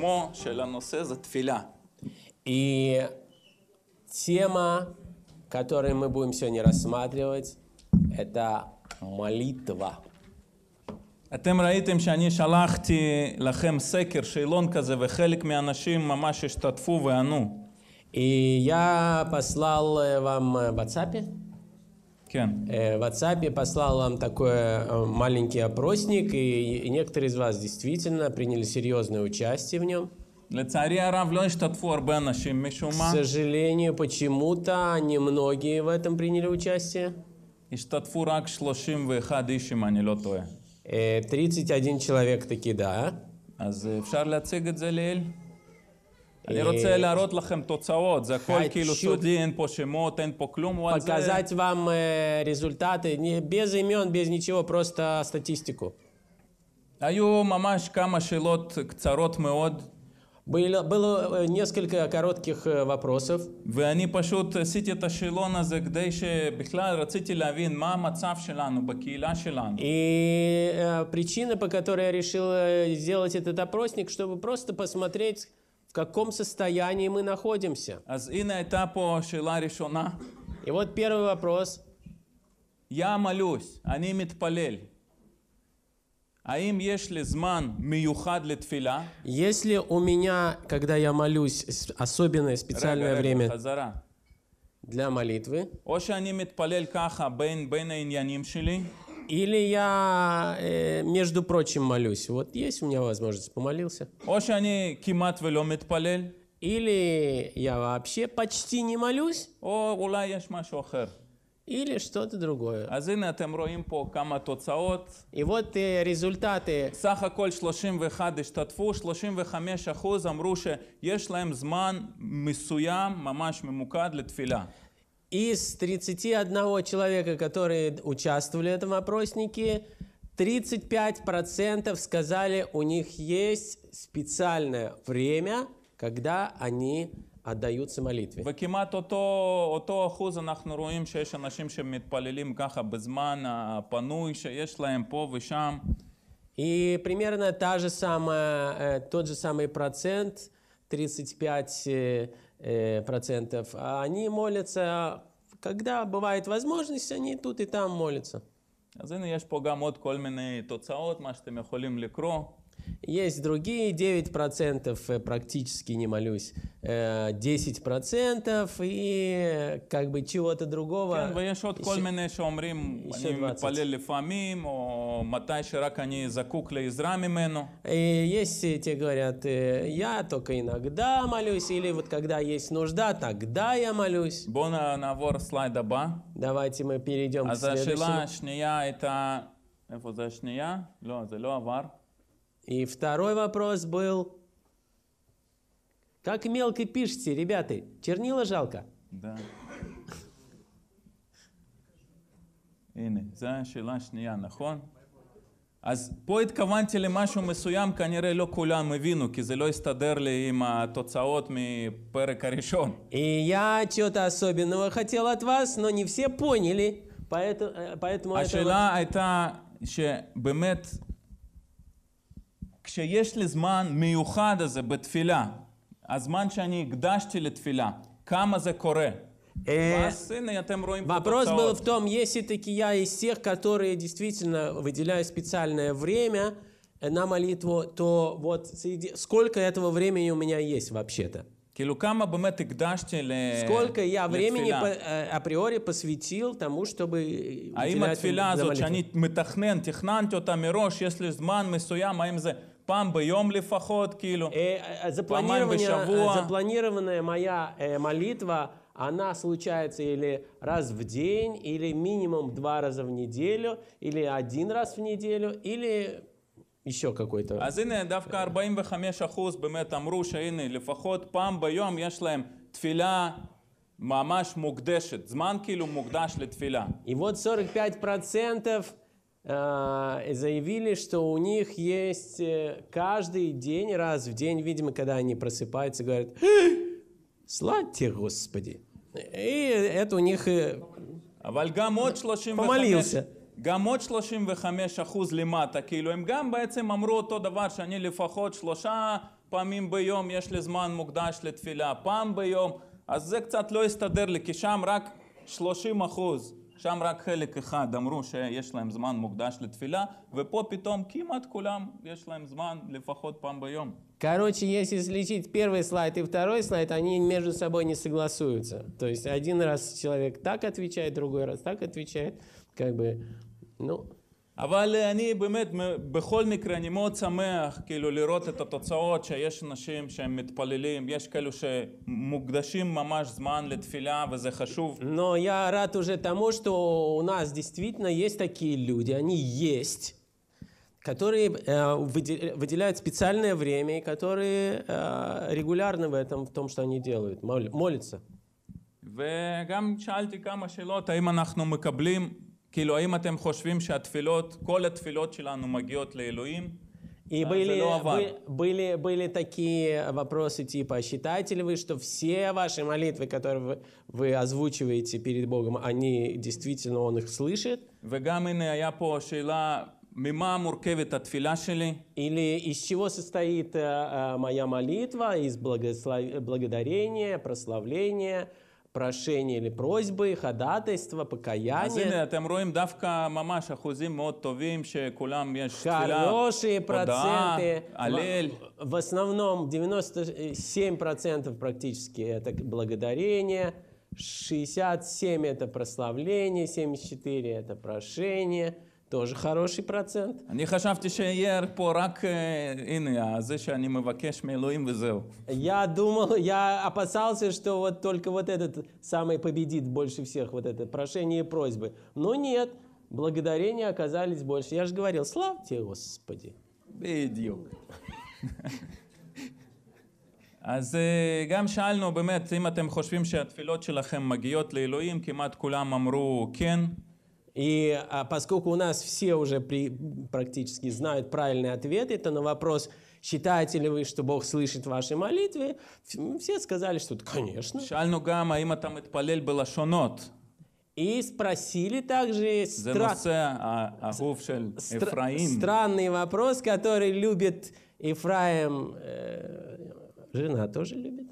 שמו של הנושא זה תפילה. И тема, которую мы будем сегодня рассматривать, это молитва. אתם ראיתם שאני שלחתי לכם סקר, שאלון כזה, וחלק מהאנשים ממש השתתפו וענו. И я послал вам в WhatsApp Э, в WhatsApp послал вам такой э, маленький опросник, и, некоторые из вас действительно приняли серьезное участие в нем. لצערי הרב לא К сожалению, почему-то немногие в этом приняли участие. השתתפו רק 31 איש, אם אני человек таки, да. אז אפשר להציג אני רוצה להראות לכם תוצאות, זה הכל כאילו סודי, אין פה שמות, אין פה כלום, וואט זה... показать вам э, результаты, без имен, без ничего, просто статистику. היו ממש כמה שאלות קצרות מאוד. Было, было э, несколько коротких э, вопросов. ואני פשוט עשיתי את השאלון הזה כדי שבכלל רציתי להבין מה המצב שלנו בקהילה שלנו. И причина, по которой я решил сделать этот опросник, чтобы просто посмотреть, в каком состоянии мы находимся. И вот первый вопрос. Я молюсь, они а митпалель. Аим ешли зман миюхад литфила? Если у меня, когда я молюсь, особенное специальное время рега, для молитвы. О, они מתפלל ככה בין, בין העניינים шили? Или я, э, между прочим, молюсь. Вот есть у меня возможность, помолился. Или я вообще почти не молюсь. Или что-то другое. אז הנה אתם רואים פה כמה И вот э, результаты. סך הכל 31 השתתפו, 35 אחוז אמרו שיש להם זמן מסוים, ממש ממוקד, לתפילה. Из 31 человека, которые участвовали в этом опроснике, 35% сказали, у них есть специальное время, когда они отдаются молитве. וכמעט אותו, אותו אחוז אנחנו רואים שיש אנשים שמתפללים ככה בזמן הפנוי שיש להם по вышам. И примерно та же самая, э, тот же самый процент, 35 Э, процентов, а они молятся, когда бывает возможность, они тут и там молятся. אז הנה יש פה גם עוד כל מיני תוצאות, מה שאתם יכולים לקרוא. Есть другие 9%, э, практически не молюсь, 10% э, и как бы чего-то другого. כן, ויש עוד כל מיני שאומרים, אני מתפלל לפעמים, או מתי שרק אני זקוק לעזרה ממנו. Есть э, те говорят, я только иногда молюсь, или вот когда есть нужда, тогда я молюсь. Бона на вор סלייד הבא. Давайте мы перейдем а к следующему. אז השאלה השנייה הייתה, איפה за השנייה? לא, זה לא עבר. И второй вопрос был, как мелко пишете, ребята, чернила жалко? Да. הנה, זו השאלה השנייה, נכון? אז פה התכוונתי למשהו מסוים, כנראה לא כולם הבינו, כי זה לא הסתדר לי עם התוצאות מפרק הראשון. Я чего-то особенного хотел от вас, но не все поняли, поэтому... השאלה הייתה שבאמת כשיש לי זמן מיוחד הזה בתפילה, הזמן שאני הקדשתי לתפילה, כמה זה קורה? Э, вопрос был в том, если таки я из тех, которые действительно выделяю специальное время на молитву, то вот сколько этого времени у меня есть вообще-то? Сколько я времени э, априори посвятил тому, чтобы... а им האם התפילה הזאת שאני מתכנן, תכננתי אותה если יש мы זמן а им за Пам ביום ли כאילו, פעמיים בשבוע. Запланированная моя э, молитва, она случается или раз в день, или минимум два раза в неделю, или один раз в неделю, или еще какой-то. אז הנה, דווקא 45% באמת אמרו ли לפחות пам ביום яшлем להם мамаш ממש зман זמן כאילו ли לתפילה. И вот 45% процентов заявили, что у них есть каждый день, раз в день, видимо, когда они просыпаются, говорят, слава тебе, Господи. И это у них... Помолился. גם עוד 35 אחוז למטה, כאילו הם גם בעצם אמרו אותו דבר שאני לפחות שלושה פעמים ביום יש לי זמן מוקדש לתפילה, פעם ביום, אז זה קצת לא הסתדר לי, כי שם רק 30 אחוז. שם רק חלק אחד אמרו שיש להם זמן מוקדש לתפילה, ופה פתאום כמעט כולם יש להם זמן לפחות פעם ביום. Короче, если слетит первый слайд и второй слайд, они между собой не согласуются. То есть один раз человек так отвечает, другой раз так отвечает. Как бы, ну, אבל אני באמת, בכל מקרה, אני מאוד שמח כאילו לראות את התוצאות שיש אנשים שהם מתפללים, יש כאלו שמוקדשים ממש זמן לתפילה וזה חשוב. Но я рад уже тому, что у нас действительно есть такие люди, они есть, которые э, выделяют специальное время и которые э, регулярно в этом, в том, что они делают, молятся. וגם שאלתי כמה שאלות, האם אנחנו מקבלים כאילו, האם אתם חושבים שהתפילות, כל התפילות שלנו магиот לאלוהים? И были, были, были, были такие вопросы типа, считаете ли вы, что все ваши молитвы, которые вы, вы озвучиваете перед Богом, они действительно, Он их слышит? А Или из чего состоит э, э, моя молитва? Из благослов... благодарения, прославления, Прошение или просьбы, ходатайство, покаяние. אז הנה, אתם רואים דווקא ממש אחוזים מאוד טובים, שכולם יש Хорошие проценты. הלל. В основном 97% практически это благодарение, 67 это прославление, 74 это прошение, тоже хороший процент. אני חשבתי שיהיה פה רק, הנה, זה שאני מבקש מאלוהים וזהו. Я думал, я опасался, что вот только вот этот самый победит больше всех, вот это прошение и просьбы. Но нет, благодарения оказались больше. Я же говорил, славьте Господи. Бедюк. אז э, גם שאלנו באמת, אם אתם חושבים שהתפילות שלכם מגיעות לאלוהים, כמעט כולם אמרו כן. И а поскольку у нас все уже при, практически знают правильный ответ, это на вопрос «Считаете ли вы, что Бог слышит ваши молитвы?» все сказали, что «Конечно». Шальну гама, има там этпалель была шонот. И спросили также стра... А, а, странный вопрос, который любит Ефраим. Э, жена тоже любит?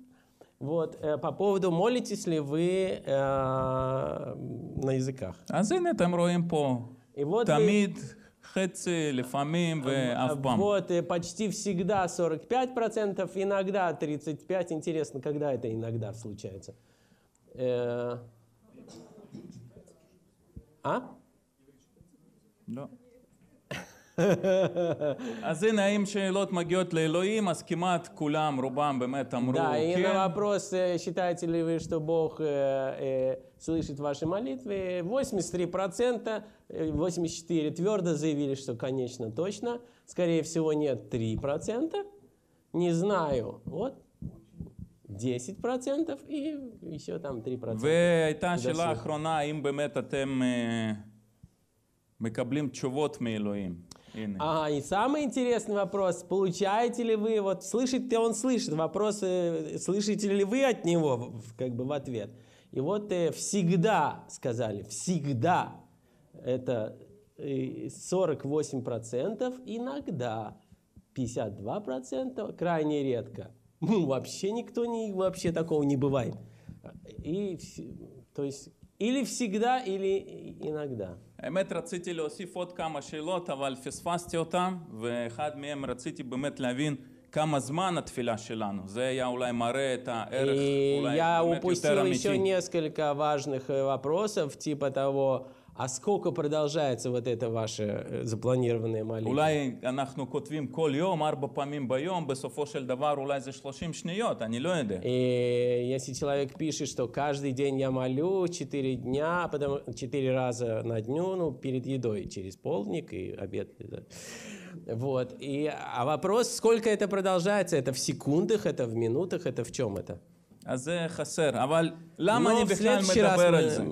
Вот, э, по поводу, молитесь ли вы э, на языках? אז הנה אתם רואים פה, Тамид חצי, לפעמים ואף Афбам. Вот, э, почти всегда 45%, иногда 35%. Интересно, когда это иногда случается? Э, а? Да. אז הנה, האם שאלות מגיעות לאלוהים, אז כמעט כולם, רובם באמת אמרו, כן. Да, и на вопрос, э, считаете ли вы, что Бог э, э, слышит ваши молитвы, 83%, 84% твердо заявили, что, конечно, точно. Скорее всего, нет 3%. Не знаю. Вот 10% и еще там 3%. והייתה שאלה אחרונה, האם באמת אתם מקבלים תשובות מאלוהים? Иные. Ага, и самый интересный вопрос, получаете ли вы, вот слышит-то он слышит, вопрос, э, слышите ли вы от него, как бы в ответ. И вот э, всегда, сказали, всегда, это 48%, э, иногда 52%, крайне редко. Ну, вообще никто не, вообще такого не бывает. И, то есть, или всегда, или иногда. האמת רציתי להוסיף עוד כמה שאלות אבל פספסתי אותן ואחד מהם רציתי באמת להבין כמה זמן התפילה שלנו, זה היה אולי מראה את הערך אולי באמת יותר אמיתי. Я упустил еще несколько важных э, вопросов, типа того, А сколько продолжается вот это ваше э, запланированное молитва? И если человек пишет, что каждый день я молю четыре дня, а потом четыре раза на дню, ну, перед едой, через полник и обед. Вот. И, а вопрос, сколько это продолжается? Это в секундах, это в минутах, это в чем это? אז זה חסר, אבל למה אני בכלל מדבר על זה?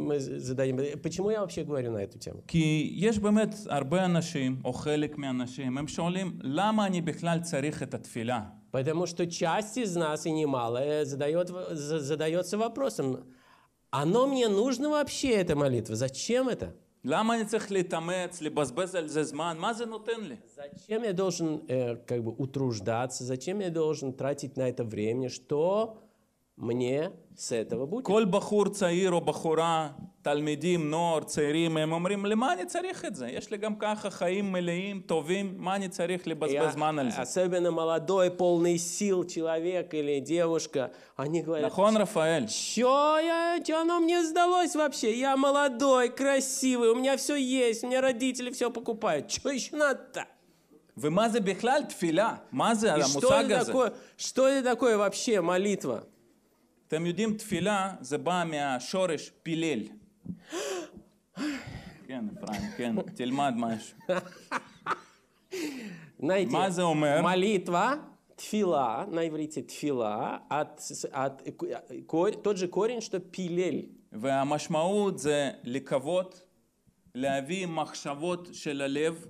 почему я вообще говорю на эту тему? כי יש באמת הרבה אנשים, או חלק מהאנשים, הם שואלים, למה אני בכלל צריך את התפילה? Потому что часть из нас, и немалая, задает, задается вопросом, оно мне нужно вообще, эта молитва? Зачем это? למה אני צריך להתאמץ, לבזבז על זה זמן? מה זה Зачем я должен, э, как бы, утруждаться? Зачем я должен тратить на это время? Что мне с этого будет. כל бахур цаиро бахура בחורה, нор נוער, צעירים, הם ли למה אני צריך את זה? יש לי גם ככה חיים מלאים, טובים, особенно молодой, полный сил человек или девушка, они говорят, Нахон Рафаэль. Чё я, чё оно мне сдалось вообще? Я молодой, красивый, у меня все есть, у меня родители все покупают, чё еще надо-то? ומה זה בכלל תפילה? מה זה, המושג הזה? что это такое вообще молитва? אתם יודעים, תפילה זה בא מהשורש פילל. כן, אפרים, כן, תלמד משהו. מה זה אומר? מליטווה. Тфила, на иврите тфила, от, от, кор, тот же корень, что пилель. והמשמעות זה לקוות, להביא מחשבות של הלב.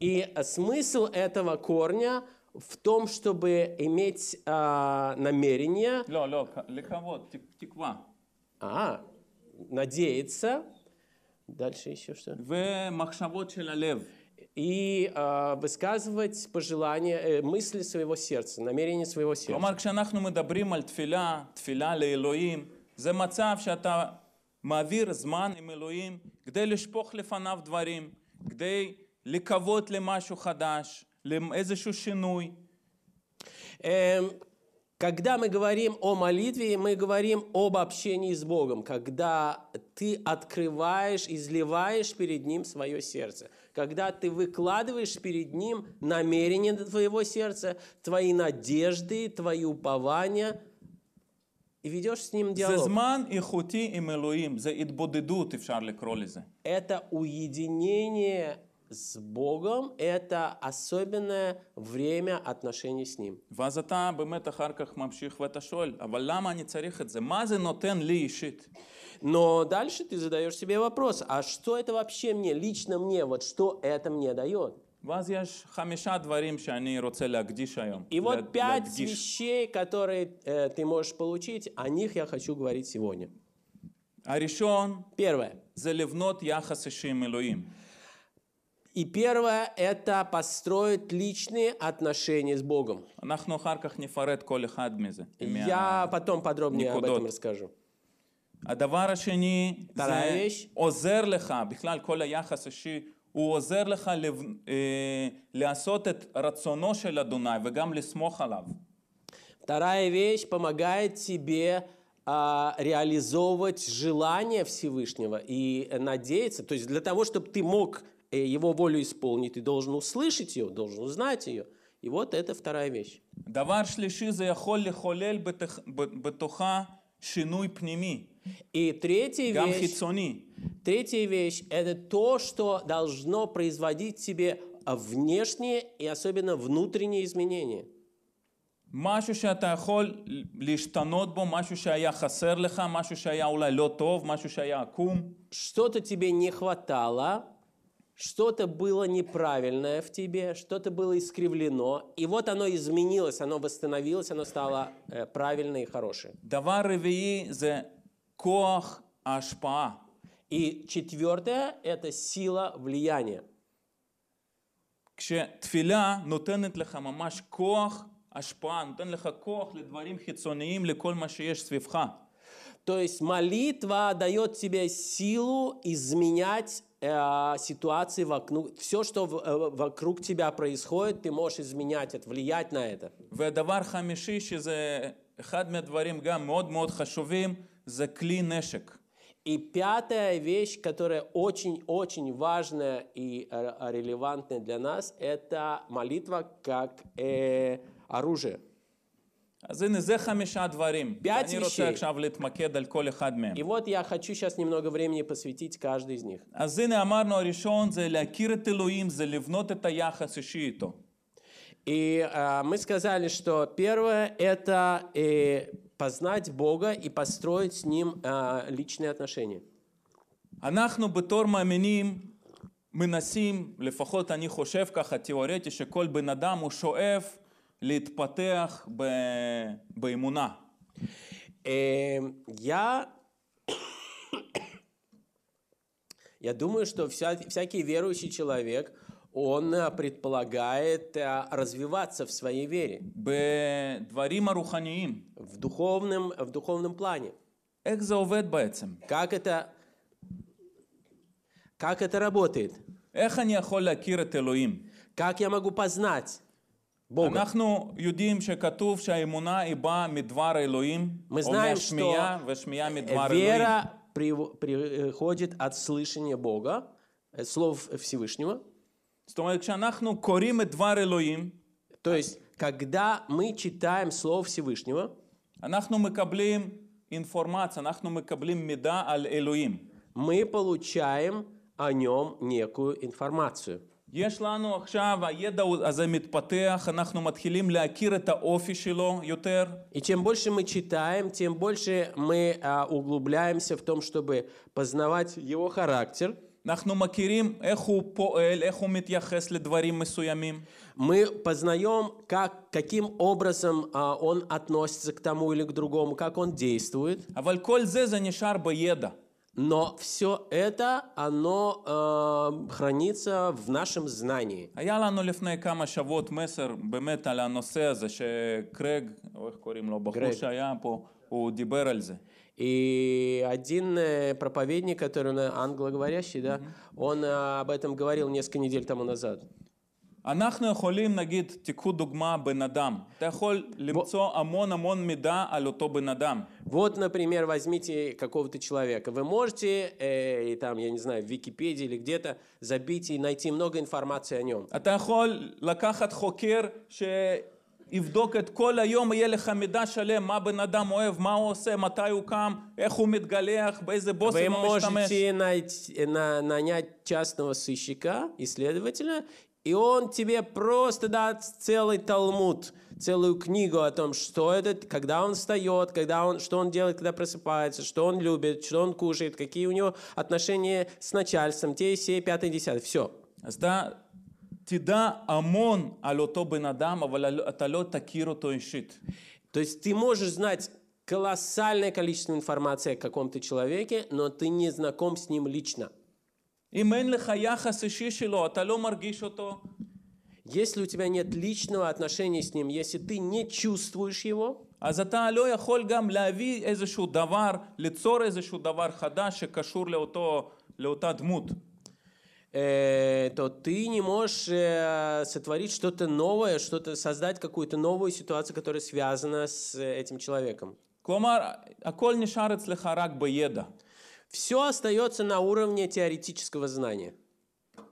И смысл этого корня в том, чтобы иметь а, намерение... Ло, ло, леково, тиква. А, надеяться. Дальше еще что? В махшавот лев И э, высказывать пожелания, э, мысли своего сердца, намерения своего сердца. כלומר, כשאנחנו מדברים על תפילה, תפילה לאלוהים, זה מצב שאתה מעביר זמן עם אלוהים כדי לשפוך לפניו דברים, כדי לקוות למשהו חדש, לאיזשהו שינוי. Эм, когда мы говорим о молитве, мы говорим об общении с Богом, когда ты открываешь, изливаешь перед Ним свое сердце, когда ты выкладываешь перед Ним намерения твоего сердца, твои надежды, твои упования, и ведешь с Ним диалог. Это уединение с Богом – это особенное время отношений с Ним. Вазата אתה באמת אחר כך ממשיך ואתה שואל, אבל למה אני צריך את זה? מה Но дальше ты задаешь себе вопрос, а что это вообще мне, лично мне, вот что это мне дает? ואז יש חמישה דברים שאני רוצה להקדיש היום. И вот пять вещей, которые э, ты можешь получить, о них я хочу говорить сегодня. הראשון а Первое. זה לבנות יחס אישי עם אלוהים. И первое – это построить личные отношения с Богом. Я потом подробнее об этом расскажу. הדבר השני זה עוזר לך, בכלל כל היחס אישי, הוא עוזר לך לב, אה, לעשות את רצונו של אדוני וגם לסמוך עליו. Вторая вещь помогает тебе а, реализовывать желание Всевышнего и надеяться, то есть для того, чтобы ты мог Э, его волю исполнить, ты должен услышать ее, должен узнать ее. И вот это вторая вещь. И третья вещь, третья вещь – это то, что должно производить тебе а, внешние и особенно внутренние изменения. Что-то тебе не хватало, что-то было неправильное в тебе, что-то было искривлено, и вот оно изменилось, оно восстановилось, оно стало э, правильное и хорошее. Давар за кох ашпа. И четвертое – это сила влияния. כשתפילה נותנת לך ממש כוח השפעה, נותן לך כוח לדברים חיצוניים, לכל מה שיש סביבך. То есть молитва дает тебе силу изменять Э, ситуации вокруг, все, что в, э, вокруг тебя происходит, ты можешь изменять это, влиять на это. ודבר חמישי, שזה אחד מהדברים גם מאוד מאוד חשובים, זה כלי נשק. И пятая вещь, которая очень-очень важная и э, релевантная для нас, это молитва как э, оружие. Пять вещей. И вот я хочу сейчас немного времени посвятить каждый из них. И э, мы сказали, что первое – это э, познать Бога и построить с Ним э, личные отношения. אנחנו בתור מאמינים מנסים, לפחות אני חושב ככה, תיאורטי, שכל בן אדם הוא שואף להתפתח ב... באמונה? Эм, я... Я думаю, что вся, всякий верующий человек, он э, предполагает э, развиваться в своей вере. В духовном, в духовном плане. Как это, как это работает? Как я могу познать? Бога. אנחנו יודעים שכתוב שהאמונה היא באה מדבר אלוהים, או מהשמיעה, ושמיעה מדבר вера אלוהים. приходит от слышания Бога, слов Всевышнего. זאת אומרת, כשאנחנו קוראים את דבר אלוהים, то есть, когда мы читаем Слово Всевышнего, אנחנו מקבלים информация, אנחנו מקבלים מידע על אלוהים. Мы получаем о нем некую информацию. יש לנו עכשיו, הידע הזה מתפתח, אנחנו מתחילים להכיר את האופי שלו יותר. И чем больше мы читаем, тем больше мы а, углубляемся в том, чтобы познавать его характер. אנחנו מכירים איך הוא פועל, איך הוא מתייחס לדברים מסוימים. Мы познаем, как, каким образом а, он относится к тому или к другому, как он действует. אבל כל זה זה נשאר בידע. Но все это, оно э, хранится в нашем знании. А я לפני כמה שבועות מסר באמת על הנושא הזה שקרג, או איך קוראים לו, בחור שהיה פה, הוא דיבר על И один э, проповедник, который англоговорящий, да, mm-hmm. он э, об этом говорил несколько недель тому назад. אנחנו יכולים, נגיד, תיקחו דוגמה בן אדם. אתה יכול למצוא המון המון מידע על אותו בן אדם. Вот, например, возьмите какого-то человека. Вы можете, э, там, я не знаю, в Википедии или где-то забить и найти много информации о нем. אתה יכול לקחת חוקר ש... יבדוק את כל היום, יהיה לך מידע שלם, מה בן אדם אוהב, מה הוא עושה, מתי הוא קם, איך הוא מתגלח, באיזה בוסים הוא משתמש. Вы можете нанять частного сыщика, исследователя, и он тебе просто даст целый талмуд, целую книгу о том, что это, когда он встает, когда он, что он делает, когда просыпается, что он любит, что он кушает, какие у него отношения с начальством, те и все, пятый, десятый, все. Asta תדע המון על אותו בן אדם, То есть ты можешь знать колоссальное количество информации о каком-то человеке, но ты не знаком с ним лично. אם אין לך יחס אישי שלו, אתה לא מרגיש אותו. Если у тебя нет личного отношения с ним, если ты не чувствуешь его, אז אתה לא יכול גם להביא איזשהו דבר, ליצור איזשהו דבר חדש שקשור לאותו, לאותה דמות. то ты не можешь э, сотворить что-то новое, что-то создать какую-то новую ситуацию, которая связана с э, этим человеком. כלומר, הכל נשאר אצלך רק בידע. Все остается на уровне теоретического знания.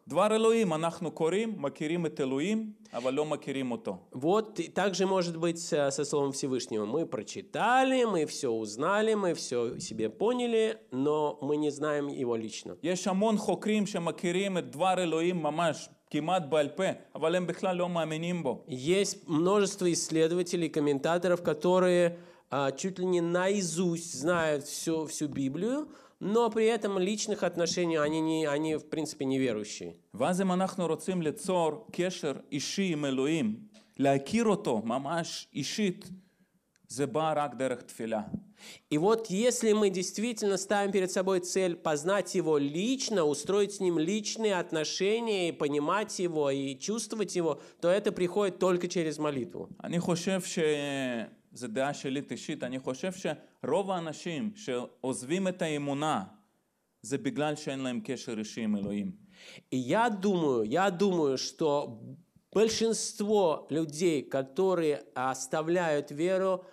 דבר אלוהים, אנחנו קוראים, מכירים את אלוהים, אבל לא Вот, и также может быть э, со словом Всевышнего. Мы прочитали, мы все узнали, мы все себе поняли, но мы не знаем его лично. יש המון חוקרים שמכירים את דבר אלוהים ממש. כמעט בעל פה, אבל הם בכלל Есть множество исследователей, комментаторов, которые а, чуть ли не наизусть знают всю, всю Библию, но при этом личных отношений они, не, они в принципе не верующие. И вот если мы действительно ставим перед собой цель познать его лично, устроить с ним личные отношения и понимать его и чувствовать его, то это приходит только через молитву. אני חושב ש... זו דעה שלי אישית, אני חושב שרוב האנשים שעוזבים את האמונה זה בגלל שאין להם קשר אישי עם אלוהים. Я думаю, я думаю, что большинство людей, которые оставляют веру,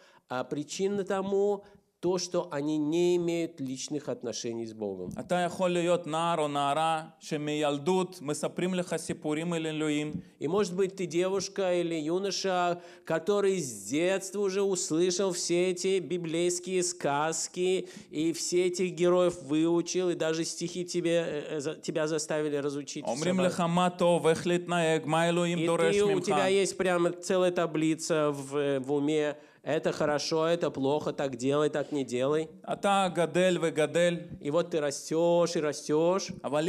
причина тому то, что они не имеют личных отношений с Богом. אתה יכול להיות נער או נערה שמילדות מספרים לך סיפורים על אלוהים. И может быть ты девушка или юноша, который с детства уже услышал все эти библейские сказки и все этих героев выучил, и даже стихи тебе, э, э, тебя заставили разучить. אומרים לך מה טוב, איך להתנהג, מה אלוהים דורש ממך. И у тебя есть прямо целая таблица в, э, в уме, это хорошо, это плохо, так делай, так не делай. А гадель вы гадель, И вот ты растешь и растешь. Но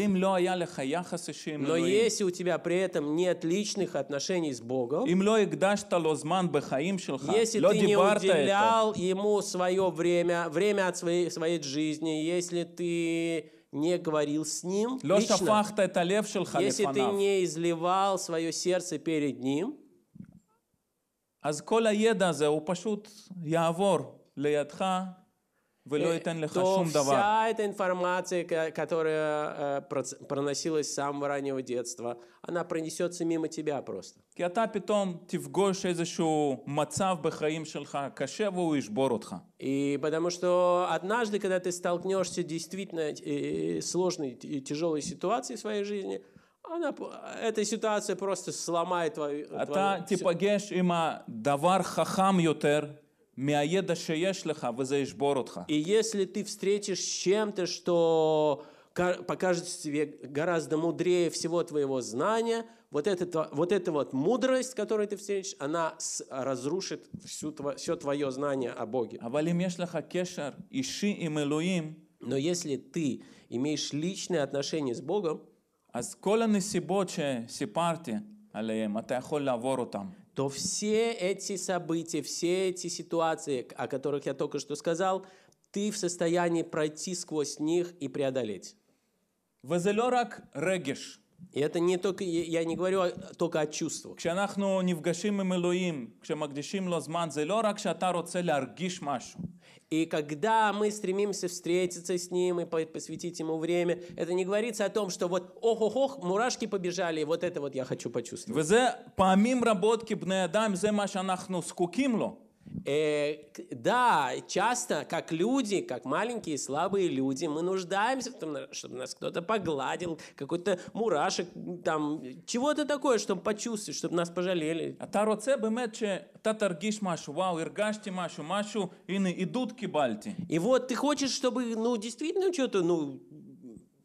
если у тебя при этом нет личных отношений с Богом, если ты не уделял ему свое время, время от своей, своей жизни, если ты не говорил с ним лично, если ты не изливал свое сердце перед ним, אז כל הידע הזה הוא пошут יעבור לידך ולא э, ייתן לך שום דבר. вся эта информация, которая э, проносилась с самого раннего детства, она пронесется мимо тебя просто. כי אתה פתאום תפגוש איזשהו מצב בחיים שלך קשה והוא ישבור אותך. И потому что однажды, когда ты столкнешься действительно э, сложной и тяжелой ситуацией в своей жизни, она, эта ситуация просто сломает твою... אתה а твою... תיפגש עם הדבר חכם יותר מהידע שיש לך, וזה ישבור אותך. И если ты встретишь чем-то, что покажется тебе гораздо мудрее всего твоего знания, вот, это, вот эта вот мудрость, которую ты встретишь, она разрушит всю, все твое знание о Боге. А кешар иши Но если ты имеешь личные отношения с Богом, אז כל הנסיבות שסיפרתי עליהן, אתה יכול לעבור אותן. то все эти события, все эти ситуации, о которых я только что сказал, ты в состоянии пройти сквозь них и преодолеть. И это не только, я не говорю только о чувствах. כשאנחנו נפגשים עם אלוהים, כשמקדישים לו זמן, זה לא רק שאתה и когда мы стремимся встретиться с Ним и посвятить Ему время, это не говорится о том, что вот ох-ох-ох, мурашки побежали, вот это вот я хочу почувствовать. וזה פעמים רבות כבני אדם, זה מה שאנחנו זקוקים לו. Э, да, часто, как люди, как маленькие слабые люди, мы нуждаемся в том, чтобы нас кто-то погладил, какой-то мурашек, там, чего-то такое, чтобы почувствовать, чтобы нас пожалели. אתה רוצה באמת שאתה תרגיש משהו, וואו, הרגשתי машу משהו, הנה, עידוד קיבלתי. И вот ты хочешь, чтобы, ну, действительно что-то, ну,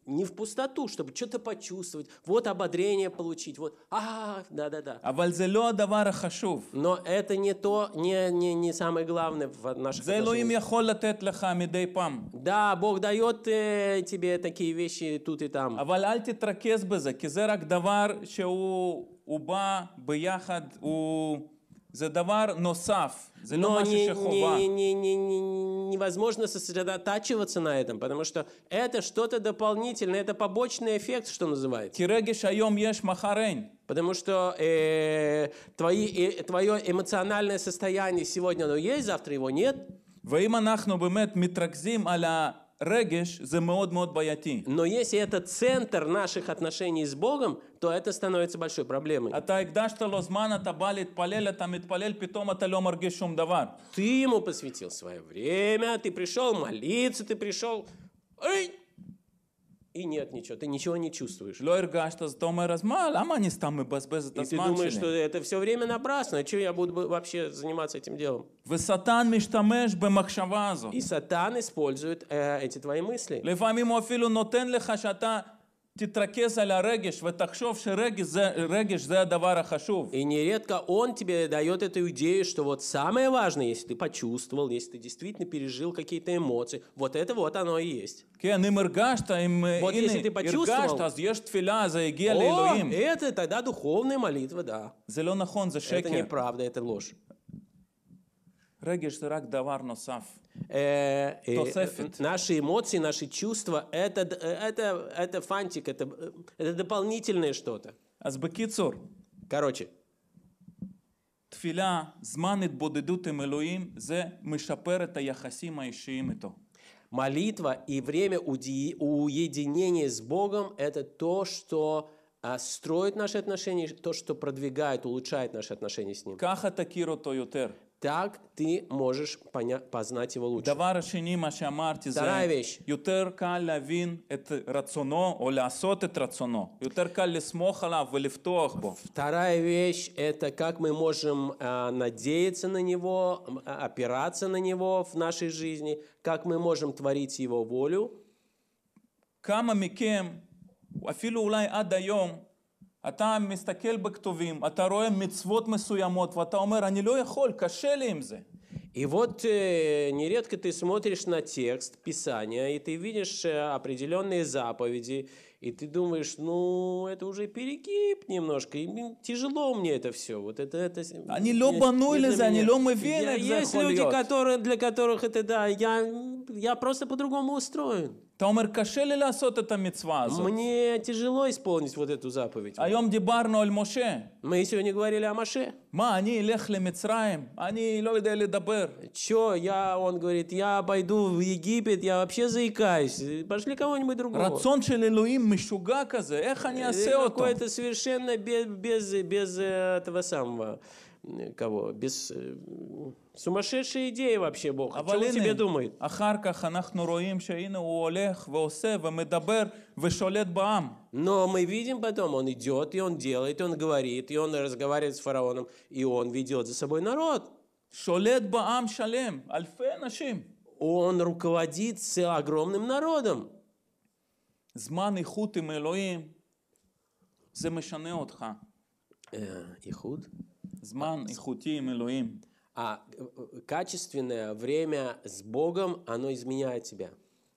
не в пустоту, чтобы что-то почувствовать, вот ободрение получить, вот, а, да-да-да. А хашув. Но это не то, не, не, не самое главное в наших отношениях. Да, Бог дает э, тебе такие вещи тут и там. אבל אל תתרכז בזה, כי זה רק у שהוא בא ביחד, הוא... זה דבר носав, זה Но не, не, не, не, не, невозможно сосредотачиваться на этом, потому что это что-то дополнительное, это побочный эффект, что называется. Потому что э, твои, э, твое эмоциональное состояние сегодня оно есть, завтра его нет. ואם אנחנו באמת מתרכזים על ה... רגש זה מאוד מאוד бояти. Но если это центр наших отношений с Богом, то это становится большой проблемой. А הקדשת לו זמן, אתה בא להתפלל, там מתפלל, פתאום אתה לא מרגיש שום דבר. Ты ему посвятил свое время, ты пришел молиться, ты пришел... Эй, и нет ничего, ты ничего не чувствуешь. И ты думаешь, что это все время напрасно, а что я буду вообще заниматься этим делом? И сатан использует э, эти твои мысли. תתרכז על הרגש ותחשוב שרגש זה הדבר החשוב. И нередко он тебе дает эту идею, что вот самое важное, если ты почувствовал, если ты действительно пережил какие-то эмоции, вот это вот оно и есть. כן, אם הרגשת, אם вот הנה, если ты почувствовал, הרגשת, אז יש תפילה, זה הגיע לאלוהים. О, это тогда духовная молитва, да. זה לא נכון, זה שקר. Это неправда, это ложь. רגש זה רק דבר נוסף. תוספת. Наши эмоции, наши чувства, это, это, это фантик, это, это дополнительное что-то. אז בקיצור. короче. תפילה, зманит התבודדות עם אלוהים, זה משפר яхаси היחסים האישיים איתו. Молитва и время уединения с Богом – это то, что а, строит наши отношения, то, что продвигает, улучшает наши отношения с Ним. Каха такиро так ты можешь понять, познать его лучше. דבר השני, מה שאמרתי זה, Вторая вещь. יותר קל להבין את רצונו או לעשות את רצונו. Вторая вещь – это как мы можем э, надеяться на него, а, опираться на него в нашей жизни, как мы можем творить его волю. כמה מכם, אפילו אולי עד אתה מסתכל בכתובים, אתה רואה מצוות מסוימות, ואתה אומר, אני לא יכול, קשה לי עם זה. И вот э, нередко ты смотришь на текст Писания, и ты видишь э, определенные заповеди, и ты думаешь, ну, это уже перегиб немножко, и тяжело мне это все. Вот это, это, они а лё банули за, они лё мы Есть люди, которые, для которых это, да, я, я просто по-другому устроен. Мне тяжело исполнить вот эту заповедь. А Мы сегодня говорили о Моше. Ма они они лехли ловили дабер. Чё, я, он говорит, я пойду в Египет, я вообще заикаюсь. Пошли кого-нибудь другого. Рацион של אלוהים משוגע כזה, איך אני אעשה Какое-то совершенно без, без, без э, этого самого. Э, кого? Без э, сумасшедшей идеи вообще Бог. А чем он тебе думает? шаина баам. Но мы видим потом, он идет, и он делает, и он говорит, и он разговаривает с фараоном, и он ведет за собой народ. Шолет баам нашим. Он руководит целым огромным народом. זמן איכות עם אלוהים, זה משנה אותך. איכות? Зман, Ихути, Элуим. А э, э, качественное время с Богом, оно изменяет тебя.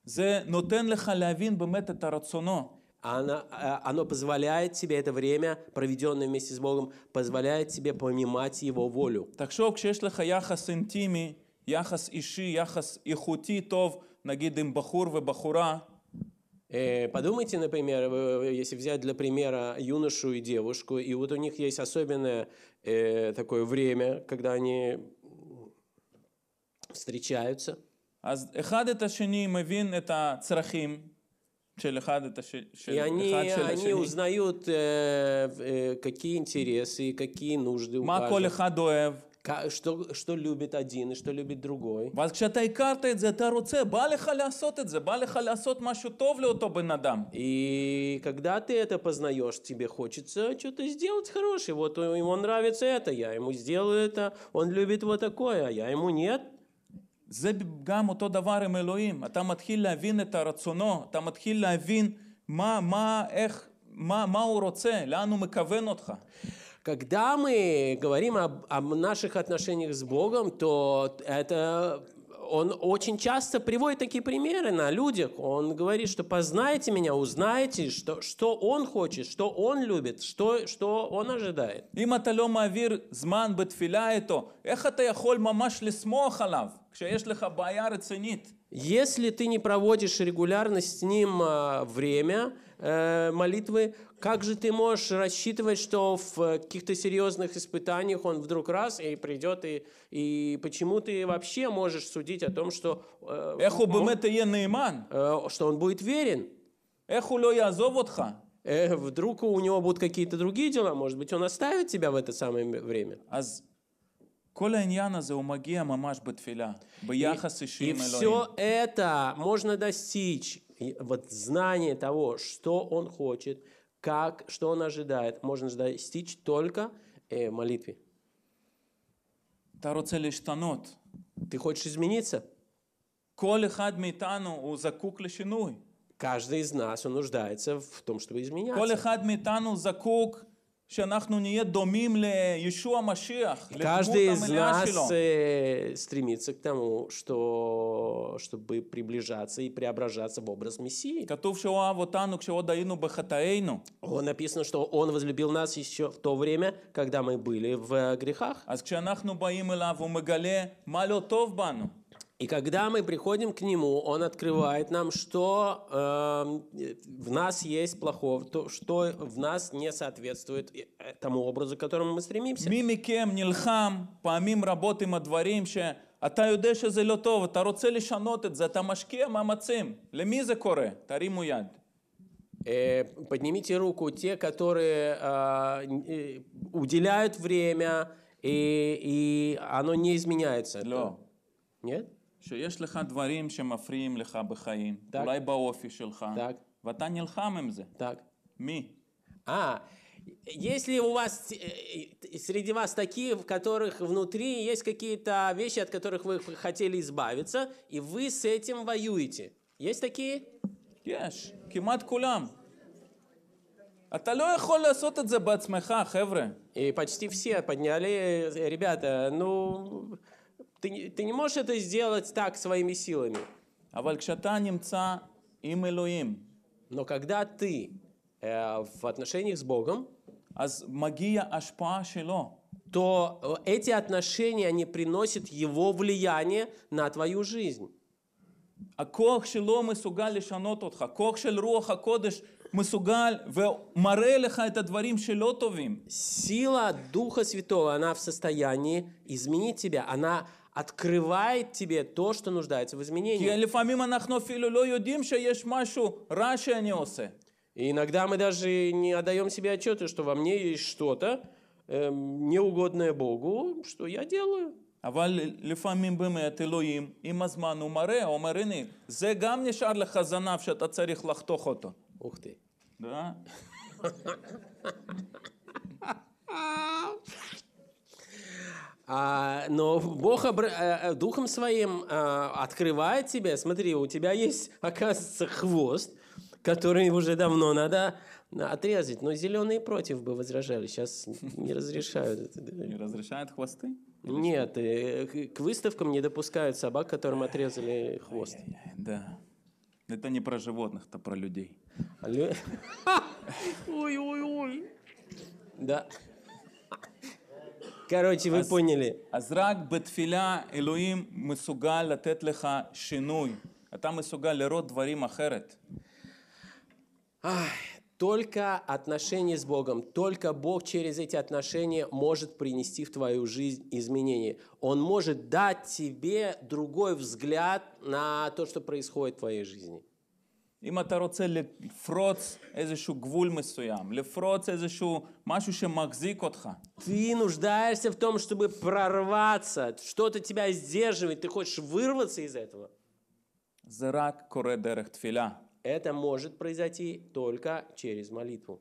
Зе нотен לך להבין באמת את הרצונו. она, э, оно позволяет тебе это время, проведенное вместе с Богом, позволяет тебе понимать Его волю. תחשוב כשיש לך יחס אינטימי, яхас иши, яхас ихути тов נגיד бахур ве бахура. Э, подумайте, например, если взять для примера юношу и девушку, и вот у них есть особенное э, такое время, когда они встречаются. И они, они узнают, э, э, какие интересы какие нужды у каждого что, что любит один и что любит другой. ואז כשאתה הכרת את זה, אתה רוצה, בא לך לעשות את זה, בא לך לעשות משהו טוב לאותו בן אדם. И когда ты это познаешь, тебе хочется что-то сделать хорошее. Вот ему нравится это, я ему сделаю это, он любит вот такое, а я ему нет. זה גם אותו דבר עם אלוהים. אתה מתחיל להבין את הרצונו, אתה מתחיל להבין מה, מה, איך, מה, מה הוא רוצה, לאן הוא מכוון אותך. Когда мы говорим о об наших отношениях с Богом, то это он очень часто приводит такие примеры на людях. Он говорит, что познайте меня, узнайте, что, что он хочет, что он любит, что, что он ожидает. אם אתה לא מעביר זמן בתפילה איתו, איך אתה יכול ממש לסמוך עליו כשיש לך בעיה רצינית? Если ты не проводишь регулярно с ним а, время э, молитвы, как же ты можешь рассчитывать, что в э, каких-то серьезных испытаниях он вдруг раз и придет, и, и почему ты вообще можешь судить о том, что, э, Эху е наиман, э, что он будет верен? Эху я э, вдруг у него будут какие-то другие дела, может быть, он оставит тебя в это самое время. Аз העניין הזה הוא מגיע ממש בתפילה, И все это можно достичь, вот знание того, что он хочет, как, что он ожидает, можно достичь только э, молитве. Ты хочешь измениться? Каждый из нас, он нуждается в том, чтобы изменяться. שאנחנו из דומים э, стремится к тому, что, чтобы приближаться и преображаться в образ Мессии. כתוב שאוהב אותנו כשעוד היינו בחטאינו. Написано, что Он возлюбил нас еще в то время, когда мы были в э, грехах. אז כשאנחנו באים אליו, הוא מגלה מה и когда мы приходим к Нему, Он открывает нам, что э, в нас есть плохого, то, что в нас не соответствует э, тому образу, к которому мы стремимся. Мими кем נלחם פעמים רבות עם הדברים שאתה יודע שזה לא טוב, אתה רוצה לשנות את זה, אתה משקיע מאמצים. למי זה קורה? Поднимите руку те, которые э, уделяют время, и, и оно не изменяется. לא. Нет? שיש לך דברים שמפריעים לך בחיים, так. אולי באופי שלך, так. ואתה נלחם עם זה. Так. מי? А если у вас э, э, среди вас такие, в которых внутри есть какие-то вещи, от которых вы хотели избавиться, и вы с этим воюете. Есть такие? יש, כמעט כולם. אתה לא יכול לעשות את זה בעצמך, חבר'ה. И почти все подняли, э, ребята, ну... Ты, ты не можешь это сделать так своими силами. Но когда ты э, в отношениях с Богом, то э, эти отношения, они приносят его влияние на твою жизнь. הכוח שלו מסוגל לשנות אותך, כוח של רוח הקודש מסוגל ומראה לך את הדברים שלא טובים. Сила Духа Святого, она в состоянии изменить тебя, она открывает тебе то, что нуждается в изменении. И иногда мы даже не отдаем себе отчета, что во мне есть что-то, эм, неугодное Богу, что я делаю. אבל לפעמים באמת אלוהים, עם הזמן הוא מראה, הוא אומר, הנה, זה גם נשאר לך זנב שאתה צריך לחתוך אותו. אוכתי. А, но Бог э, э, Духом Своим а, открывает тебе, смотри, у тебя есть, оказывается, хвост, который уже давно надо отрезать. Но зеленые против бы возражали, сейчас не разрешают. Не разрешают хвосты? Нет, э, к выставкам не допускают собак, которым отрезали хвост. Да. Это не про животных, это про людей. А Ой-ой-ой. Да короче, вы а поняли. Азрак רק בתפילה אלוהים מסוגל לתת לך שינוי. אתה מסוגל לראות דברים אחרת. Только отношения с Богом, только Бог через эти отношения может принести в твою жизнь изменения. Он может дать тебе другой взгляд на то, что происходит в твоей жизни. אם אתה רוצה לפרוץ איזשהו גבול מסוים, לפרוץ איזשהו משהו שמחזיק אותך. Ты нуждаешься в том, чтобы прорваться, что-то тебя сдерживает, ты хочешь вырваться из этого. זה רק קורה דרך תפילה. Это может произойти только через молитву.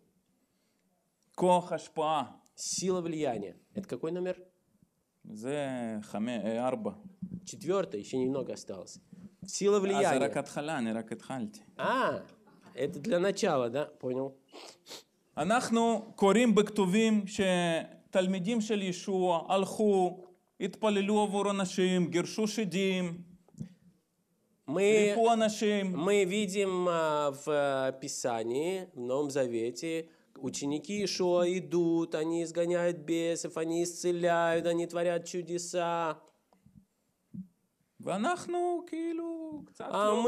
כוח השפעה. Сила влияния. Это какой номер? זה חמי, ארבע. Четвертый, еще немного осталось. Сила а влияния. А заракатхала, не ракатхальти. А, это для начала, да? Понял. אנחנו קוראים בכתובים שתלמידים של ישוע הלכו, התפללו עבור אנשים, גירשו שדים, мы, ריפו Мы видим а, в э, Писании, в Новом Завете, ученики Ишуа идут, они изгоняют бесов, они исцеляют, они творят чудеса. ואנחנו כאילו קצת לא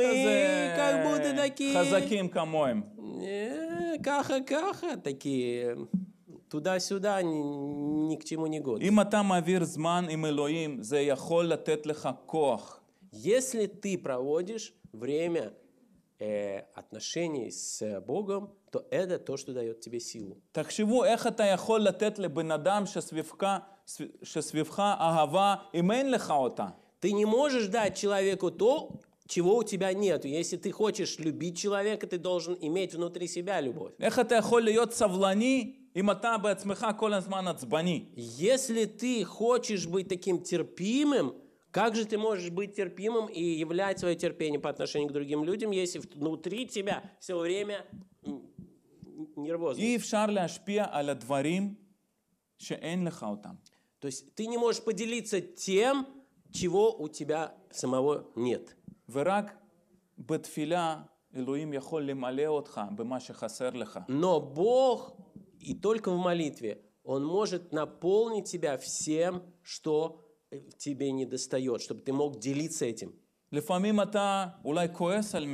כזה חזקים כמוהם. ככה ככה, такие תודה-סודה, נקצ'ימו ניגוד. אם אתה מעביר זמן עם אלוהים, זה יכול לתת לך כוח. Если ты проводишь время э, отношений с Богом, то это то, что дает тебе силу. תחשבו איך אתה יכול לתת לבן אדם שסביבך, שסביבך אהבה אם אין לך אותה. Ты не можешь дать человеку то, чего у тебя нет. Если ты хочешь любить человека, ты должен иметь внутри себя любовь. Если ты хочешь быть таким терпимым, как же ты можешь быть терпимым и являть свое терпение по отношению к другим людям, если внутри тебя все время нервозность? То есть ты не можешь поделиться тем, чего у тебя самого нет. ורק בתפילה אלוהים יכול למלא אותך במה שחסר Но Бог и только в молитве Он может наполнить тебя всем, что э, тебе не достает, чтобы ты мог делиться этим. לפעמים אתה אולי כועס על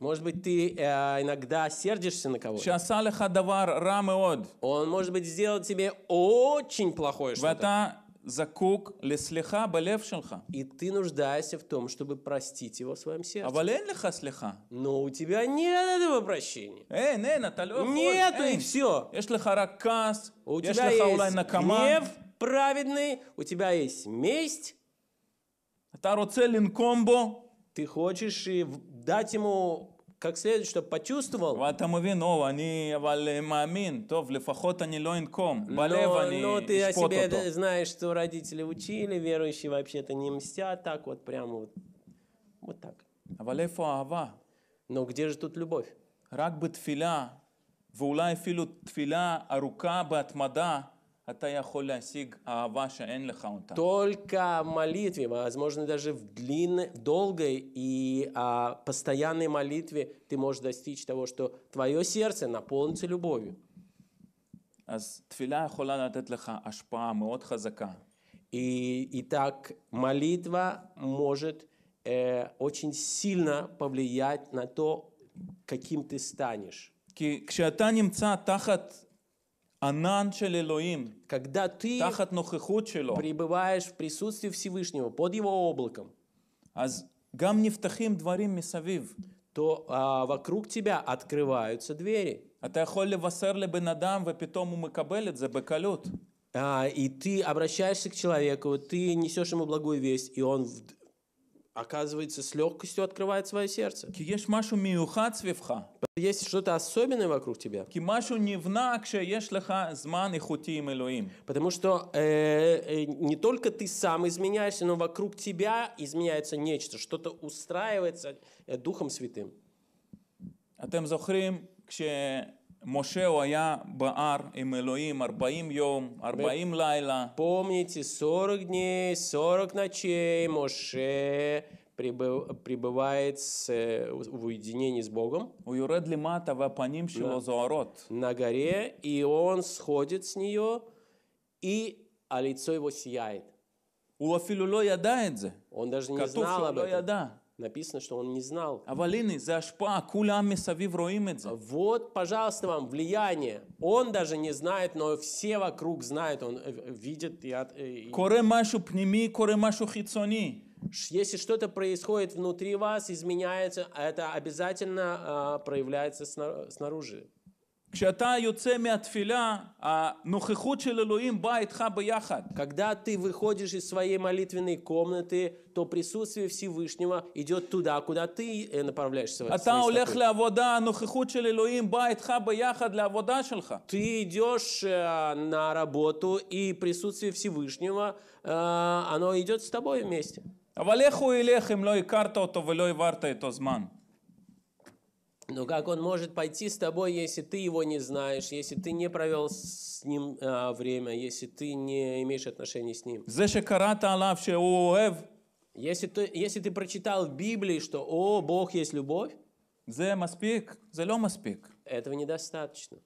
может быть, ты э, иногда сердишься на кого-то. שעשה לך דבר Он, может быть, сделал тебе очень плохое что-то. זקוק לסליחה בלב שלך. И ты нуждаешься в том, чтобы простить его в своем а сердце. אבל אין לך סליחה. Но у тебя нет этого прощения. Эй, не, Наталья. Нет, יכול. Нету, и все. יש לך רק כעס, יש לך אולי נקמה. гнев праведный, у тебя есть месть. אתה רוצה לנקום Ты хочешь и дать ему как следует, чтобы почувствовал. ואתה מבין, או, אני אבל מאמין, טוב, לפחות אני לא אנקום, בלב אני Но ты знаешь, что родители учили, верующие вообще-то не мстят, так вот прямо вот, вот так. אבל а איפה Но где же тут любовь? Рак רק בתפילה, ואולי אפילו תפילה ארוכה בהתמדה. А Только в молитве, возможно, даже в длинной, долгой и а, постоянной молитве ты можешь достичь того, что твое сердце наполнится любовью. И, и так молитва может э, очень сильно повлиять на то, каким ты станешь. כי כשאתה נמצא תחת Анан Элоим, когда ты пребываешь в присутствии Всевышнего, под его облаком, аз гам нефтахим дворим мисавив, то а, вокруг тебя открываются двери. А ты ахолли васерли бенадам, вапитому мыкабелит за бекалют. А, и ты обращаешься к человеку, ты несешь ему благую весть, и он оказывается, с легкостью открывает свое сердце. Есть что-то особенное вокруг тебя. Потому что э, э, не только ты сам изменяешься, но вокруг тебя изменяется нечто, что-то устраивается э, Духом Святым. А тем захрим, כש... משה הוא היה בהר עם אלוהים 40 יום, 40 Помните, 40 дней, 40 ночей Моше пребывает с, э, в уединении с Богом. На, на горе, и он сходит с нее, и а лицо его сияет. Он даже не знал об этом. Написано, что он не знал. Авалины הנה, זה השפעה, כולם Вот, пожалуйста, вам влияние. Он даже не знает, но все вокруг знают, он э, видит. И... קורה משהו פנימי, קורה משהו חיצוני. Если что-то происходит внутри вас, изменяется, это обязательно а, проявляется снаружи. כשאתה יוצא מהתפילה, הנוכחות של אלוהים באה איתך ביחד. Когда ты выходишь из своей молитвенной комнаты, то присутствие Всевышнего идет туда, куда ты э, направляешься. אתה הולך לעבודה, הנוכחות של אלוהים באה איתך ביחד לעבודה שלך. Ты идешь э, на работу, и присутствие Всевышнего, э, оно идет с тобой вместе. אבל איך הוא ילך אם לא הכרת אותו ולא העברת איתו זמן? Но как он может пойти с тобой, если ты его не знаешь, если ты не провел с ним а, время, если ты не имеешь отношений с ним? Если ты, если ты прочитал в Библии, что «О, Бог есть любовь», этого недостаточно.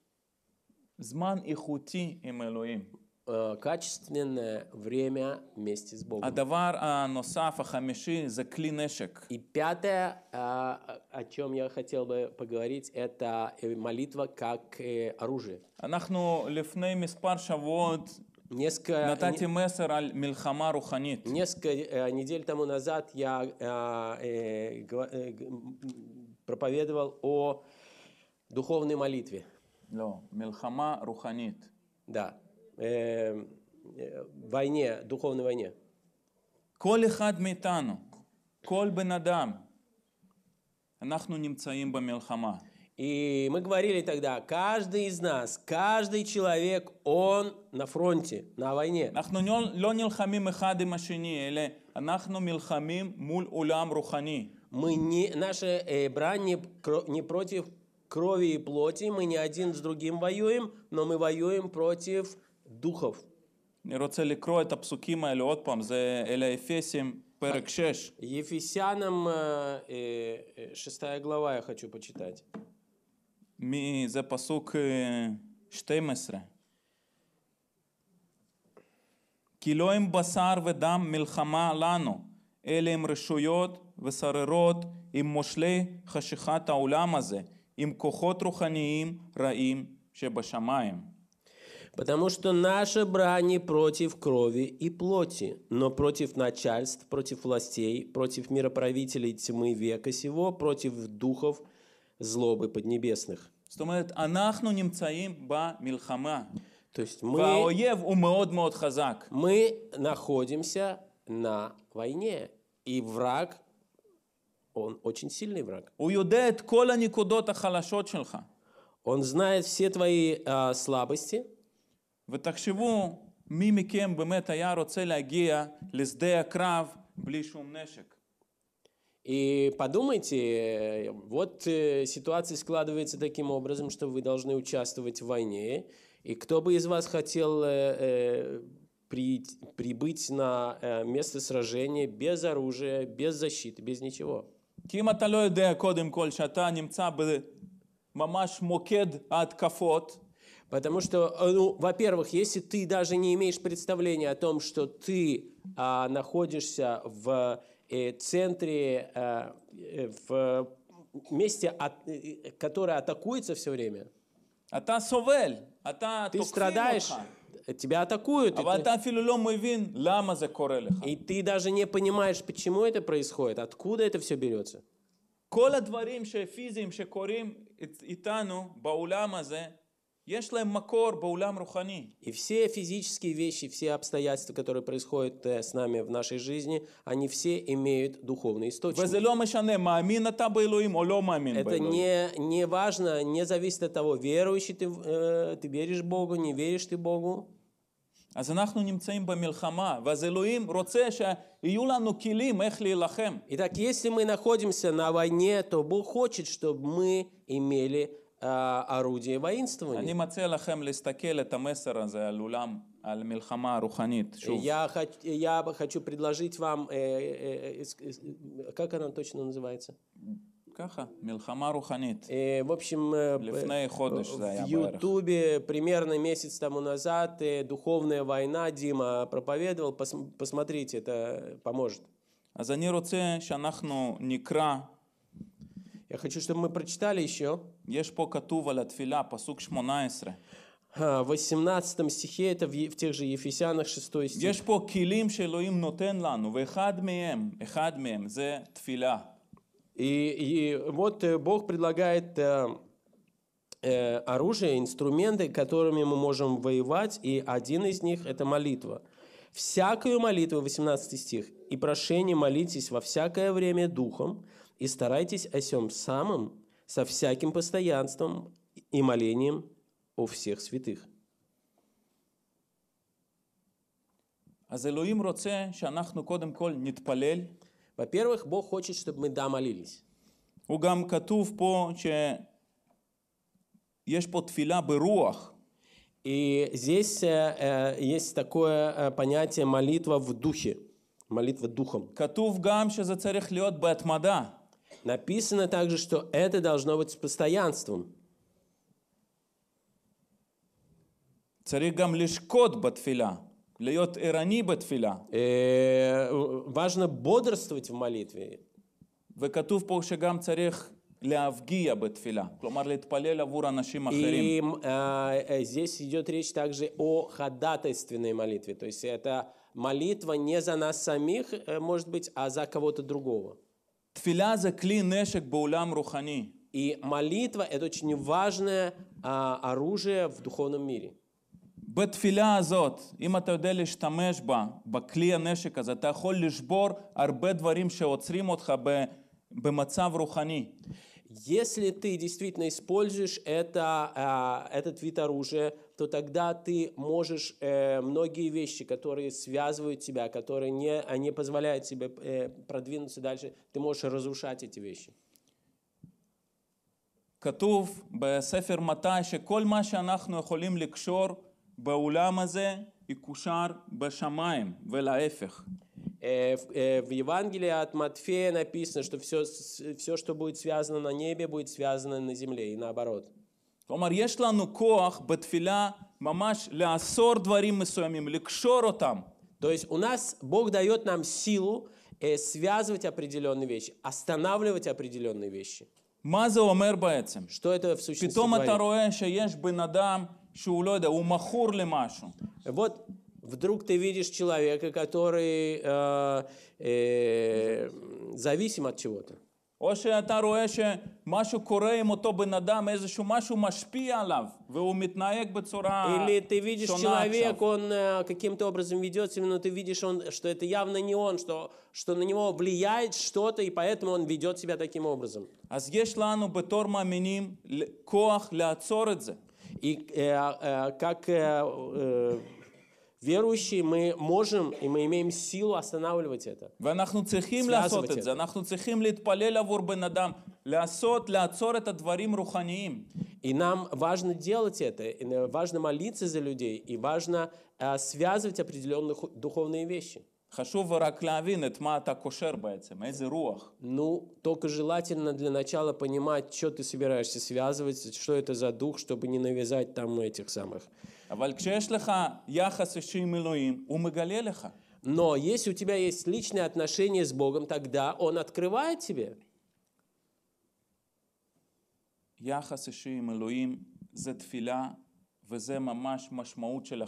זמן איכותי עם אלוהים. Э, качественное время вместе с Богом. הדבר הנוסף, хамиши זה כלי נשק. И пятое, а, о чем я хотел бы поговорить, это э, молитва как э, оружие. אנחנו לפני מספר שבועות Несколько, Натати мессер аль милхама руханит. Несколько недель тому назад я э, э, проповедовал о духовной молитве. милхама руханит. Да, Э, э, войне, духовной войне. כל אחד מאיתנו, כל בן אדם, אנחנו נמצאים במלחמה. И мы говорили тогда, каждый из нас, каждый человек, он на фронте, на войне. Мы не, наши э, брань не, не против крови и плоти, мы не один с другим воюем, но мы воюем против духов. אני רוצה לקרוא את הפסוקים האלה עוד פעם, זה אל האפסים, פרק 6. Ефесянам 6 глава я хочу почитать. מי, זה פסוק אה, 12. כי לא עם בשר ודם מלחמה לנו, אלא עם רשויות וסררות, עם מושלי חשיכת העולם הזה, עם כוחות רוחניים רעים שבשמיים. Потому что наши брани против крови и плоти, но против начальств, против властей, против мироправителей тьмы века сего, против духов злобы поднебесных. То есть мы, мы находимся на войне, и враг, он очень сильный враг. Он знает все твои э, слабости. ותחשבו מי מכם באמת היה רוצה להגיע לשדה הקרב בלי שום נשק. И подумайте, э, вот э, ситуация складывается таким образом, что вы должны участвовать в войне, и кто бы из вас хотел э, э при, прибыть на э, место сражения без оружия, без защиты, без ничего? כי אם אתה לא יודע קודם כל שאתה мокед от מוקד Потому что, э, ну, во-первых, если ты даже не имеешь представления о том, что ты а, находишься в э, центре, а, в месте, от, а, которое атакуется все время, а а ты страдаешь, тебя атакуют. И, и ты даже не понимаешь, почему это происходит, откуда это все берется. כל הדברים שפיזיים שקורים איתנו בעולם הזה, и все физические вещи, все обстоятельства, которые происходят э, с нами в нашей жизни, они все имеют духовный источник. Это не, не важно, не зависит от того, верующий ты, э, ты веришь Богу, не веришь ты Богу. אז אנחנו נמצאים במלחמה, ואז אלוהים רוצה שיהיו לנו כלים איך להילחם. Итак, если мы находимся на войне, то Бог хочет, чтобы мы имели Э, орудие воинствования. Я, хочу, я хочу предложить вам, э, э, э, э как она точно называется? ככה, מלחמה רוחנית. В общем, לפני э, חודש в Ютубе примерно месяц тому назад «Духовная война» Дима проповедовал. Посмотрите, это поможет. אז אני רוצה שאנחנו נקרא я хочу, чтобы мы прочитали еще. יש 18. в 18 стихе, это в, тех же Ефесянах 6 стих. יש פה כלים שאלוהים נותן לנו, ואחד מהם, אחד מהם, זה И, и вот э, Бог предлагает э, э, оружие, инструменты, которыми мы можем воевать, и один из них – это молитва. «Всякую молитву», 18 стих, «и прошение молитесь во всякое время Духом, и старайтесь о сем самом со всяким постоянством и молением у всех святых. אז אלוהים רוצה שאנחנו קודם כל נתפלל. Во-первых, Бог хочет, чтобы мы да молились. הוא גם כתוב פה שיש פה תפילה ברוח. И здесь э, э есть такое э, понятие молитва в духе, молитва духом. Катув гам, גם שזה צריך להיות בהתמדה. Написано также, что это должно быть с постоянством. Царигам лишь код בתפילה, льет ирани בתפילה. Э, важно бодрствовать в молитве. וכתוב פה שגם צריך להפגיע בתפילה, כלומר להתפלל עבור אנשים אחרים. здесь идет речь также о ходатайственной молитве, то есть это молитва не за нас самих, э, может быть, а за кого-то другого. Тфиля за кли нешек баулям рухани. И молитва – это очень важное а, оружие в духовном мире. בתפילה הזאת, אם אתה баклия להשתמש בה, בכלי הנשק הזה, אתה יכול לשבור הרבה דברים שעוצרים אותך במצב רוחני. Если ты действительно используешь это, а, этот вид оружия то тогда ты можешь э, многие вещи, которые связывают тебя, которые не, они позволяют тебе э, продвинуться дальше, ты можешь разрушать эти вещи. כתוב בספר מתי שכל מה שאנחנו יכולים לקשור בעולם הזה יקושר בשמיים ולהפך. В Евангелии от Матфея написано, что все, все, что будет связано на небе, будет связано на земле и наоборот. כלומר, יש לנו כוח בתפילה ממש לאסור דברים מסוימים, לקשור אותם. То есть у нас Бог дает нам силу э, связывать определенные вещи, останавливать определенные вещи. מה זה Что это в сущности פתאום говорит? אתה רואה שיש בן אדם שהוא Вот вдруг ты видишь человека, который э, э, зависим от чего-то. או שאתה машу שמה שקורה עם надам, בן אדם, машу משהו משפיע עליו, והוא бы בצורה Или ты видишь человек, он э, каким-то образом ведет себя, но ты видишь, он, что это явно не он, что, что на него влияет что-то, и поэтому он ведет себя таким образом. אז יש לנו בתור מאמינים כוח לעצור את זה. И э, а, э, как э, э, Верующие, мы можем и мы имеем силу останавливать это. ואנחנו צריכים לעשות את זה. אנחנו צריכים להתפלל עבור בן אדם, לעשות, לעצור את הדברים רוחניים. И нам важно делать это, э, важно молиться за людей, и важно э, связывать определенные духовные вещи. חשוב רק להבין את מה אתה קושר בעצם, איזה רוח. Ну, только желательно для начала понимать, что ты собираешься связывать, что это за дух, чтобы не навязать там этих самых но если у тебя есть личные отношения с Богом, тогда Он открывает тебе. יחס אישי עם אלוהים זה תפילה וזה ממש משמעות של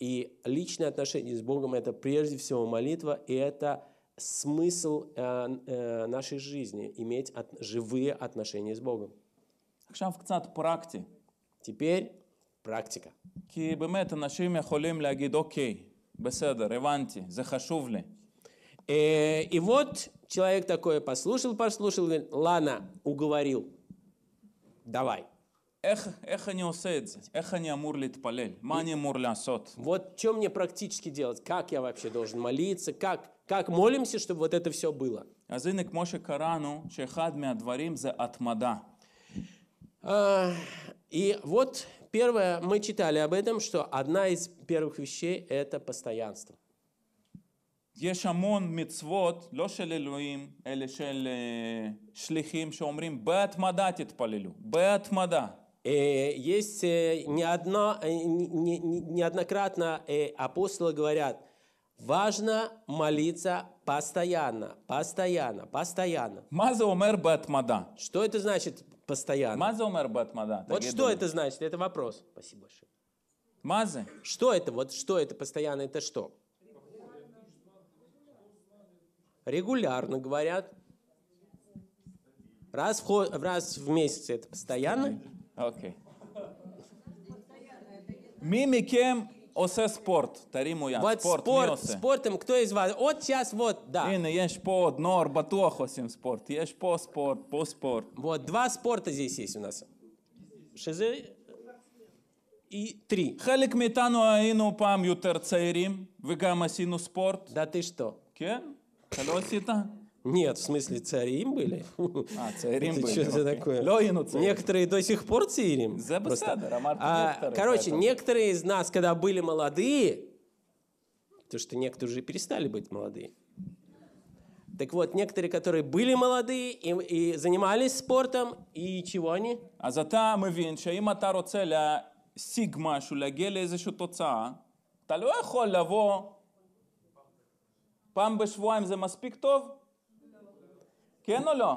И личные отношения с Богом – это прежде всего молитва, и это смысл э, э, нашей жизни – иметь от, живые отношения с Богом. Теперь практика. כי באמת אנשים יכולים להגיד, אוקיי, בסדר, הבנתי, זה חשוב לי. Э, и вот человек такой послушал, послушал, говорит, ладно, уговорил, давай. איך, איך אני עושה את זה? איך אני אמור להתפלל? מה Вот что мне практически делать? Как я вообще должен молиться? Как, как молимся, чтобы вот это все было? אז הנה, כמו שקראנו, שאחד מהדברים זה התמדה. И вот Первое, мы читали об этом, что одна из первых вещей – это постоянство. יש המון מצוות, לא של אלוהים, אלא של שליחים שאומרים בהתמדה תתפללו, בהתמדה. Есть э, неоднократно апостолы говорят, важно молиться постоянно, постоянно, постоянно. מה זה אומר בהתמדה? Что это значит Постоянно. Маза умер батмада. Вот что это значит? Это вопрос. Спасибо большое. Мазы? Что это? Вот что это постоянно? Это что? Регулярно говорят. Раз в, раз в месяц это постоянно. Окей. Okay. Мимикем Осе спорт, Таріму я. Вот спорт, спорт спорт, спортом, кто из вас? Вот сейчас вот, да. Ін, є ж по одно, батуах осім спорт, є по спорт, по спорт. Вот, два спорта здесь есть у нас. Шизы и три. חלק מאיתנו היינו פעם יותר צעירים, וגם עשינו ספורט. Да ты что? כן? אתה לא нет, в смысле, цари им были. А, цари им были. Что это такое? Лоину царим. Некоторые до сих пор царим. Запасада, а, Короче, некоторые из нас, когда были молодые, потому что некоторые уже перестали быть молодые, так вот, некоторые, которые были молодые и, и занимались спортом, и чего они? А за зато мы видим, что им это רוצה להשיג משהו, להגיע לאיזושהי תוצאה, אתה לא יכול לבוא פעם בשבועיים זה מספיק טוב, כן או לא?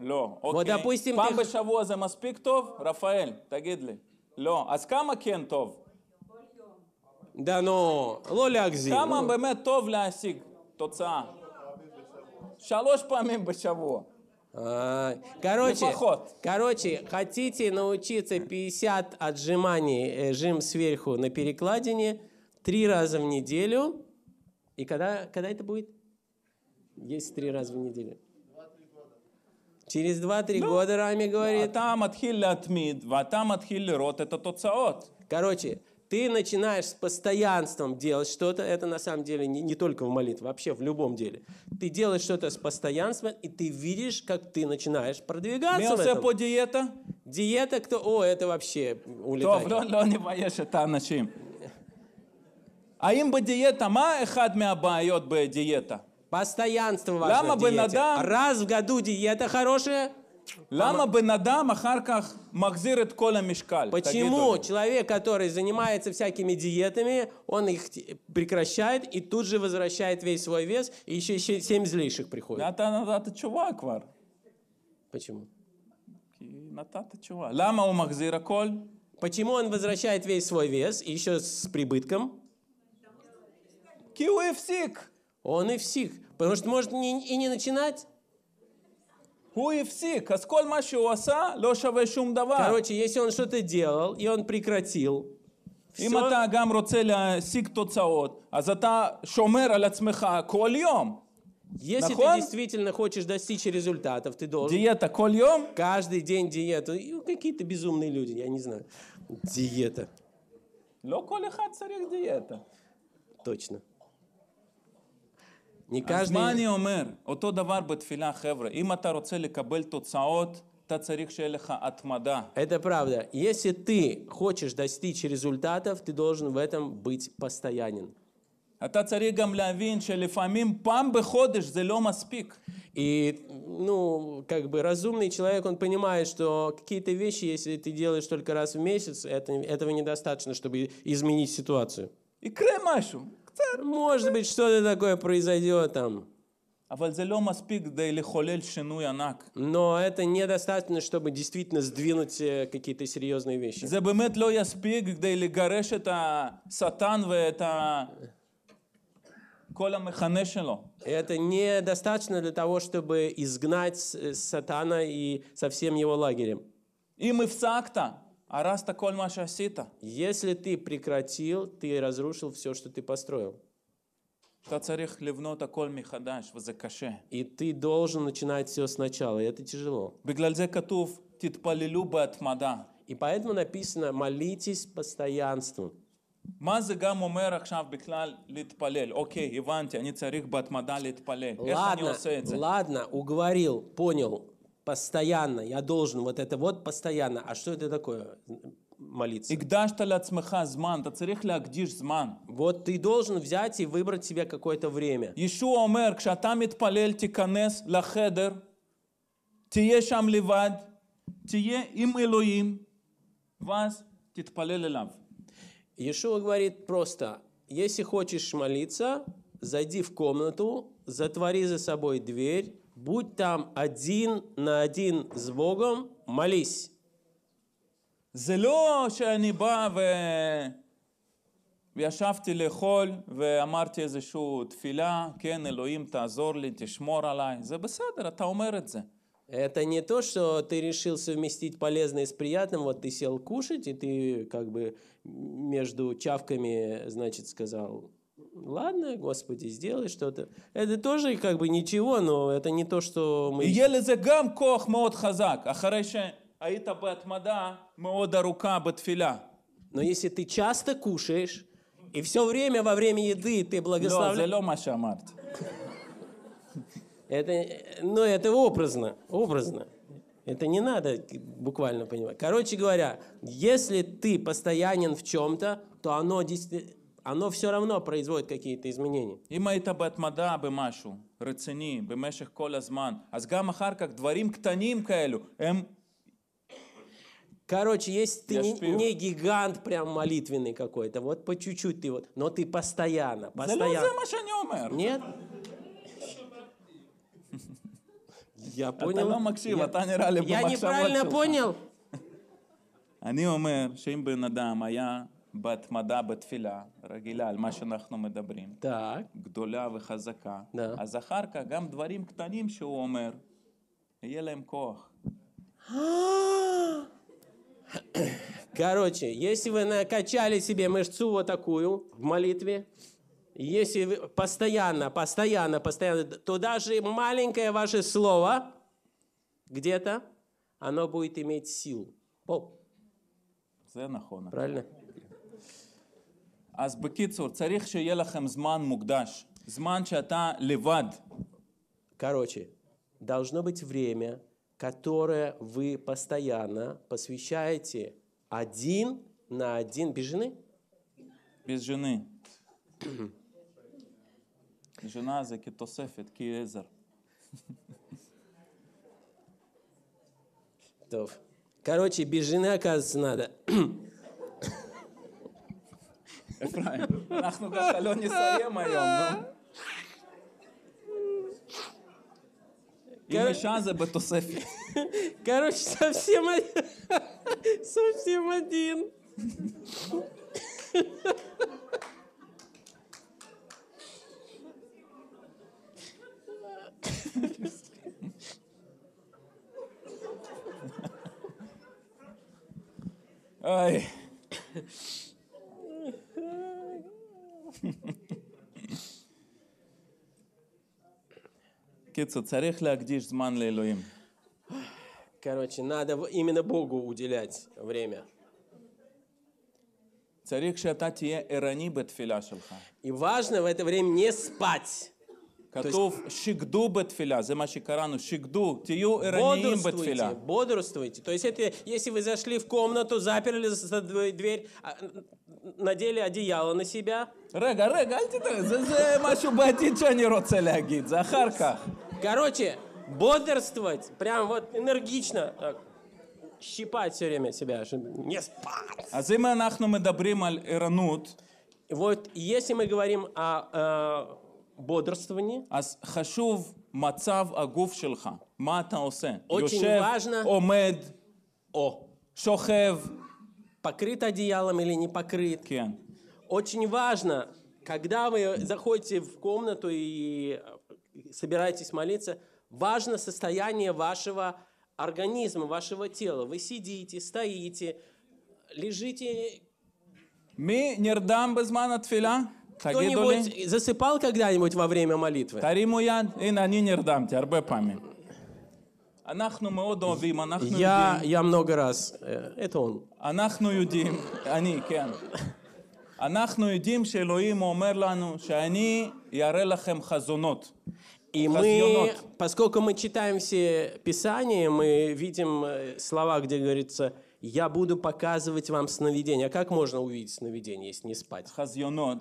לא. אוקיי. פעם בשבוע זה מספיק טוב? רפאל, תגיד לי. לא. אז כמה כן Да но לא להגזים. כמה באמת טוב להשיג תוצאה? שלוש פעמים בשבוע. Короче, короче, хотите научиться 50 отжиманий э, жим сверху на перекладине три раза в неделю. И когда, когда это будет? Есть три раза в неделю. Через 2-3 да. Ну, года Рами говорит... «А там отмид, а там рот, это тот саот. Короче, ты начинаешь с постоянством делать что-то, это на самом деле не, не только в молитве, вообще в любом деле. Ты делаешь что-то с постоянством, и ты видишь, как ты начинаешь продвигаться Мелся в этом. по диета? Диета, кто... О, это вообще улетает. То, но не боишься, там ночим. А им бы диета, ма эхад мя диета. Постоянство важно Лама в диете. Раз в году диета хорошая. Лама бенадам ахарках махзирит кола мешкаль. Почему человек, который занимается всякими диетами, он их прекращает и тут же возвращает весь свой вес, и еще 7 злейших приходит? Это чувак, вар. Почему? чувак. Лама у махзира коль. Почему он возвращает весь свой вес, еще с прибытком? Киуэфсик. Он и всех, Потому что может и не начинать. הוא הפסיק, אז כל מה שהוא עשה לא שווה שום דבר. Короче, если он что-то делал, и он прекратил, אם все... אתה גם רוצה להשיג תוצאות, אז אתה שומר על עצמך כל יום. Если נכון? ты действительно хочешь достичь результатов, ты должен... Диета כל יום? Каждый день диету. Какие-то безумные люди, я не знаю. Диета. לא כל אחד צריך דיאטה. Точно. Не а каждый... אז מה אני אומר? אותו דבר בתפילה, חבר'ה. кабель אתה רוצה לקבל תוצאות, אתה Это правда. Если ты хочешь достичь результатов, ты должен в этом быть постоянен. אתה צריך גם להבין שלפעמים פעם בחודש זה לא מספיק. И, ну, как бы разумный человек, он понимает, что какие-то вещи, если ты делаешь только раз в месяц, это, этого недостаточно, чтобы изменить ситуацию. И משהו может быть, что-то такое произойдет там. Но это недостаточно, чтобы действительно сдвинуть э, какие-то серьезные вещи. Это недостаточно для того, чтобы изгнать э, сатана и со всем его лагерем. И אם הפסקת а Если ты прекратил, ты разрушил все, что ты построил. И ты должен начинать все сначала, и это тяжело. И поэтому написано, молитесь постоянством. מה זה גם אומר עכשיו בכלל להתפלל? אוקיי, הבנתי, אני צריך בהתמדה להתפלל. איך אני עושה את זה? Ладно, уговорил, понял постоянно, я должен вот это вот постоянно. А что это такое молиться? зман Вот ты должен взять и выбрать себе какое-то время. Иешуа омер, כשאתה מתפלל תיכנס לחדר, תהיה שם לבד, תהיה עם אלוהים, ואז תתפלל אליו. Иешуа говорит просто, если хочешь молиться, зайди в комнату, затвори за собой дверь, Будь там один на один с Богом, молись. זה לא שאני בא ו... וישבתי לאכול ואמרתי איזושהי תפילה, כן, אלוהים תעזור לי, תשמור עליי. זה בסדר, אתה אומר את זה. Это не то, что ты решил совместить полезное с приятным, вот ты сел кушать, и ты как бы между чавками, значит, сказал, ладно, Господи, сделай что-то. Это тоже как бы ничего, но это не то, что мы... за זה גם כוח מאוד חזק, אחרי שהיית בהתמדה מאוד рука בתפילה. Но если ты часто кушаешь, и все время во время еды ты благословляешь... לא, Это, ну, это образно, образно. Это не надо буквально понимать. Короче говоря, если ты постоянен в чем-то, то оно действительно оно все равно производит какие-то изменения. אם היית בהתמדה במשהו רציני במשך כל А с гамахар как дворим к קטנים כאלו, הם... Короче, если ты не, не гигант прям молитвенный какой-то, вот по чуть-чуть ты вот, но ты постоянно, постоянно. Нет? Я понял. Я не неправильно понял. אני אומר שאם надам, а я. בהתמדה בתפילה, רגילה, על מה שאנחנו מדברים. דק. גדולה וחזקה. דק. אז אחר כך גם דברים קטנים שהוא אומר, יהיה להם כוח. Короче, если вы накачали себе мышцу вот такую в молитве, если вы постоянно, постоянно, постоянно, то даже маленькое ваше слово где-то, оно будет иметь силу. О. Правильно? אז בקיצור, צריך שיהיה לכם זמן מוקדש, זמן שאתה לבד. Короче, должно быть время, которое вы постоянно посвящаете один на один без жены. Без жены. Жена זה כתוספת, כעזר. Короче, без жены, оказывается, надо. אפרים. אנחנו ככה לא נסיים היום, נו. אם אישה זה בתוספת. Короче, совсем один. Совсем один. Ой. Кицу, царих лягдиш зман лейлуим. Короче, надо именно Богу уделять время. Царих шататие эрани бетфиля И важно в это время не спать. Котов шигду бетфиля, замаши Корану, шигду, тию эраним бетфиля. Бодрствуйте, то есть это, если вы зашли в комнату, заперли за дверь, а, надели одеяло на себя. Рега, рега, альтита, замашу батича не роцелягит, захарка. Короче, бодрствовать, прям вот энергично. Так. Щипать все время себя, чтобы не спать. А אז אם мы מדברים על ערנות, Вот если мы говорим о э, бодрствовании, אז חשוב מצב הגוף שלך, מה אתה עושה? Очень יושב, важно- Омед о, Шохев. покрыт одеялом или не покрыт. Кен. Очень важно, когда вы заходите в комнату и собираетесь молиться, важно состояние вашего организма, вашего тела. Вы сидите, стоите, лежите. Мы нердам безмана тфиля. Кто-нибудь засыпал когда-нибудь во время молитвы? Тариму я и на нердам, тярбе память. Я, я много раз. Э, это он. אנחנו יודעים, אני, כן. אנחנו יודעים שאלוהים אומר לנו שאני Ярелахем И мы, поскольку мы читаем все Писания, мы видим э, слова, где говорится «Я буду показывать вам сновидение». А как можно увидеть сновидение, если не спать? Хазьонот.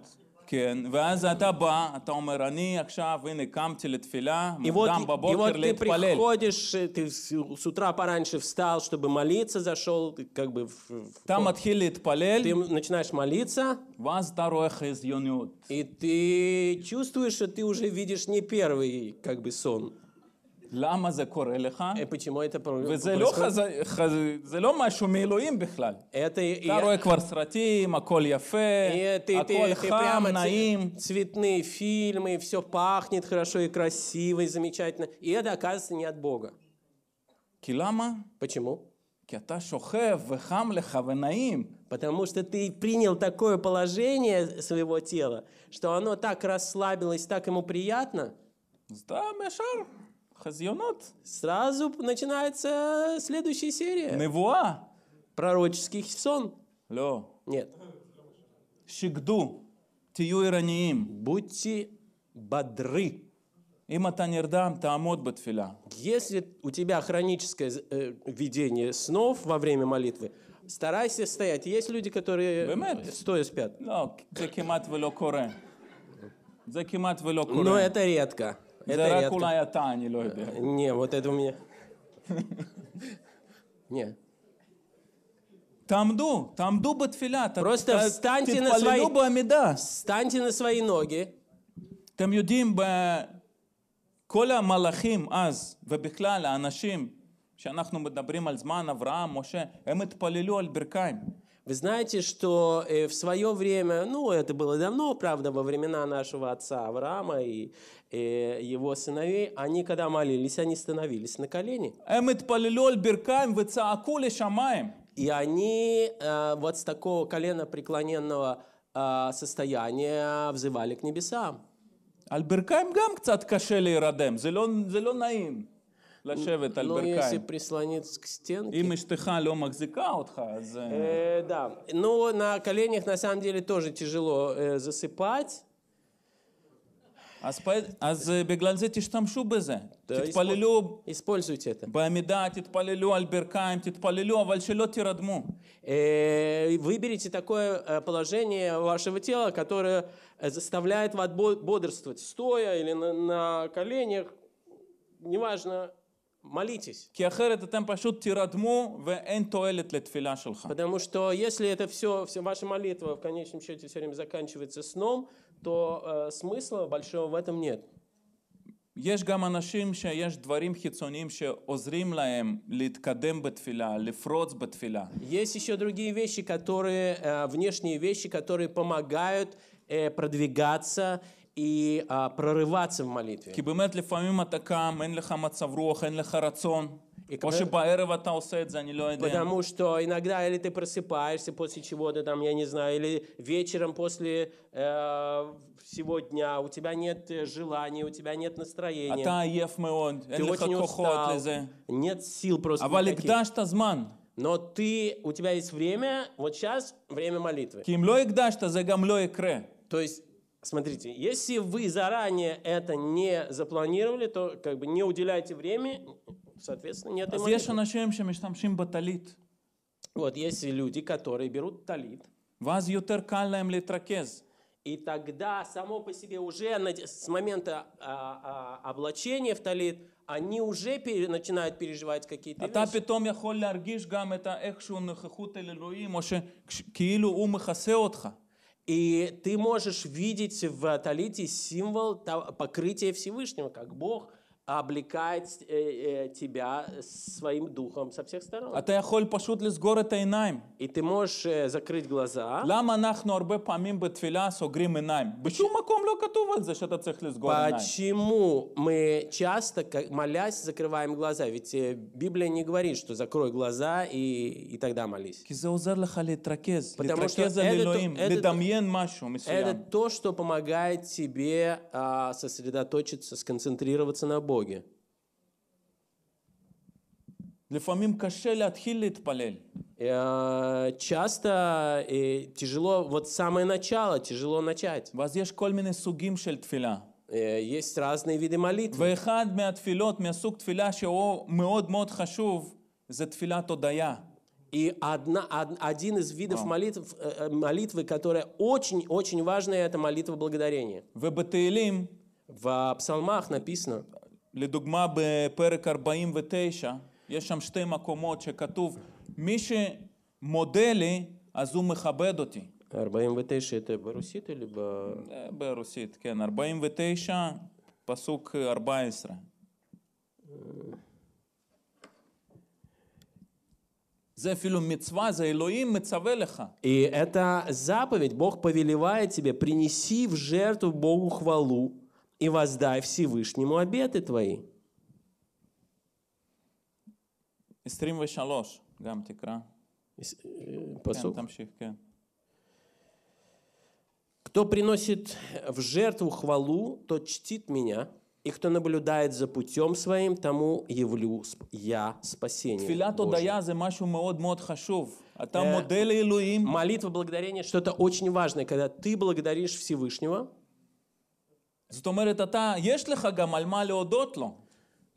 כן, ואז אתה בא, אתה אומר, אני עכשיו, הנה, קמתי לתפילה, и мукдам вот, и вот ты приходишь, э, ты с утра пораньше встал, чтобы молиться, зашел, как бы... там отхили литпалель. Ты начинаешь молиться. Вас И ты чувствуешь, что ты уже видишь не первый, как бы, сон. למה זה קורה לך? Почему это וזה לא, חז... חז... משהו מאלוהים בכלל. Это... אתה רואה כבר סרטים, הכל יפה, это... הכל חם, נעים. Цветные фильмы, все пахнет хорошо и красиво, и замечательно. И это, оказывается, не от Бога. כי למה? Почему? כי אתה שוכב וחם לך ונעים. Потому что ты принял такое положение своего тела, что оно так расслабилось, так ему приятно. Да, Мешар хазионот. Сразу начинается следующая серия. Невуа. Пророческий сон. Лё. Нет. Шигду. Тию ираниим. Будьте бодры. Если у тебя хроническое э, видение снов во время молитвы, старайся стоять. Есть люди, которые Бэмэд? стоя спят. Но это редко. Это редко. אתה, אני לא Не, вот это у меня... Не. Тамду, тамду батфиля. Просто встаньте типа, на свои... Встаньте на свои ноги. אתם бе коля малахим, аз ובכלל האנשים שאנחנו מדברים על זמן אברהם, משה, הם התפללו על ברכיים. Вы знаете, что э, в свое время, ну, это было давно, правда, во времена нашего отца Авраама и Э, его сыновей, они, когда молились, они становились на колени. Эм и они э, вот с такого колена преклоненного э, состояния взывали к небесам. על ברכיים גם קצת קשה להירדם, זה לא, זה לא נעים. לשבת על ברכיים. אם אשתך לא מחזיקה אותך, אז... Да. Ну, на коленях, на самом деле, тоже тяжело засыпать. אז, אז בגלל זה תשתמשו בזה, תתפללו, בעמידה תתפללו על ברכיים, תתפללו, אבל שלא תירדמו. Выберите такое э, положение вашего тела, которое э, заставляет вас бодрствовать, стоя или на, на коленях, неважно, молитесь. Потому что если это все, все ваша молитва в конечном счете все время заканчивается сном, то э, смысла большого в этом нет. יש גם אנשים שיש דברים חיצוניים שעוזרים להם להתקדם בתפילה, לפרוץ בתפילה. Есть еще другие вещи, которые, э, внешние вещи, которые помогают э, продвигаться и а, прорываться в молитве. כי באמת לפעמים אתה קם, אין לך מצב רוח, אין לך רצון. И когда... Потому что иногда или ты просыпаешься после чего-то там, я не знаю, или вечером после э, всего дня у тебя нет э, желания, у тебя нет настроения. А ты очень устал, нет сил просто. А валикдаш тазман. Но ты, у тебя есть время, вот сейчас время молитвы. То есть Смотрите, если вы заранее это не запланировали, то как бы не уделяйте времени, соответственно, нет и монеты. יש אנשים שמשתמשים Вот есть люди, которые берут талит. ואז יותר קל И тогда само по себе уже с момента а, а, облачения в талит они уже пере, начинают переживать какие-то а вещи. И ты можешь видеть в Талите символ покрытия Всевышнего, как Бог облекает э, э, тебя своим духом со всех сторон. А אתה יכול פשוט с горы העיניים. И ты можешь э, закрыть глаза. Лама למה помим бы פעמים בתפילה סוגרים עיניים? בשום מקום לא כתוב על זה שאתה צריך לסגור горы? Почему мы часто, молясь, закрываем глаза? Ведь Библия не говорит, что закрой глаза и, и тогда молись. כי זה עוזר לך להתרכז, להתרכז על אלוהים, לדמיין משהו Это то, что помогает тебе а, сосредоточиться, сконцентрироваться на Боге. Боге. לפעמים קשה להתחיל להתפלל. Э, часто и э, тяжело, вот самое начало, тяжело начать. ואז יש כל מיני סוגים של תפילה. Есть разные виды молитв. ואחד מהתפילות, מהסוג תפילה שהוא מאוד מאוד חשוב, זה תפילת הודיה. И одна, од, один из видов а. молитв, э, молитвы, которая очень-очень важная, это молитва благодарения. В В псалмах написано, לדוגמה בפרק 49, יש שם שתי מקומות שכתוב, מי שמודה לי, אז הוא מכבד אותי. 49 это ברусит или б... ברוסית, כן, 49, פסוק 14. זה אפילו מצווה, זה אלוהים מצווה לך. И это заповедь, Бог повелевает тебе, принеси в жертву Богу хвалу и воздай Всевышнему обеты твои. עשרים ושלוש, גם תקרא. Кто приносит в жертву хвалу, тот чтит меня, и кто наблюдает за путем своим, тому явлю я спасение а э, Молитва благодарения – что-то очень важное, когда ты благодаришь Всевышнего – זאת אומרת, אתה, יש לך גם על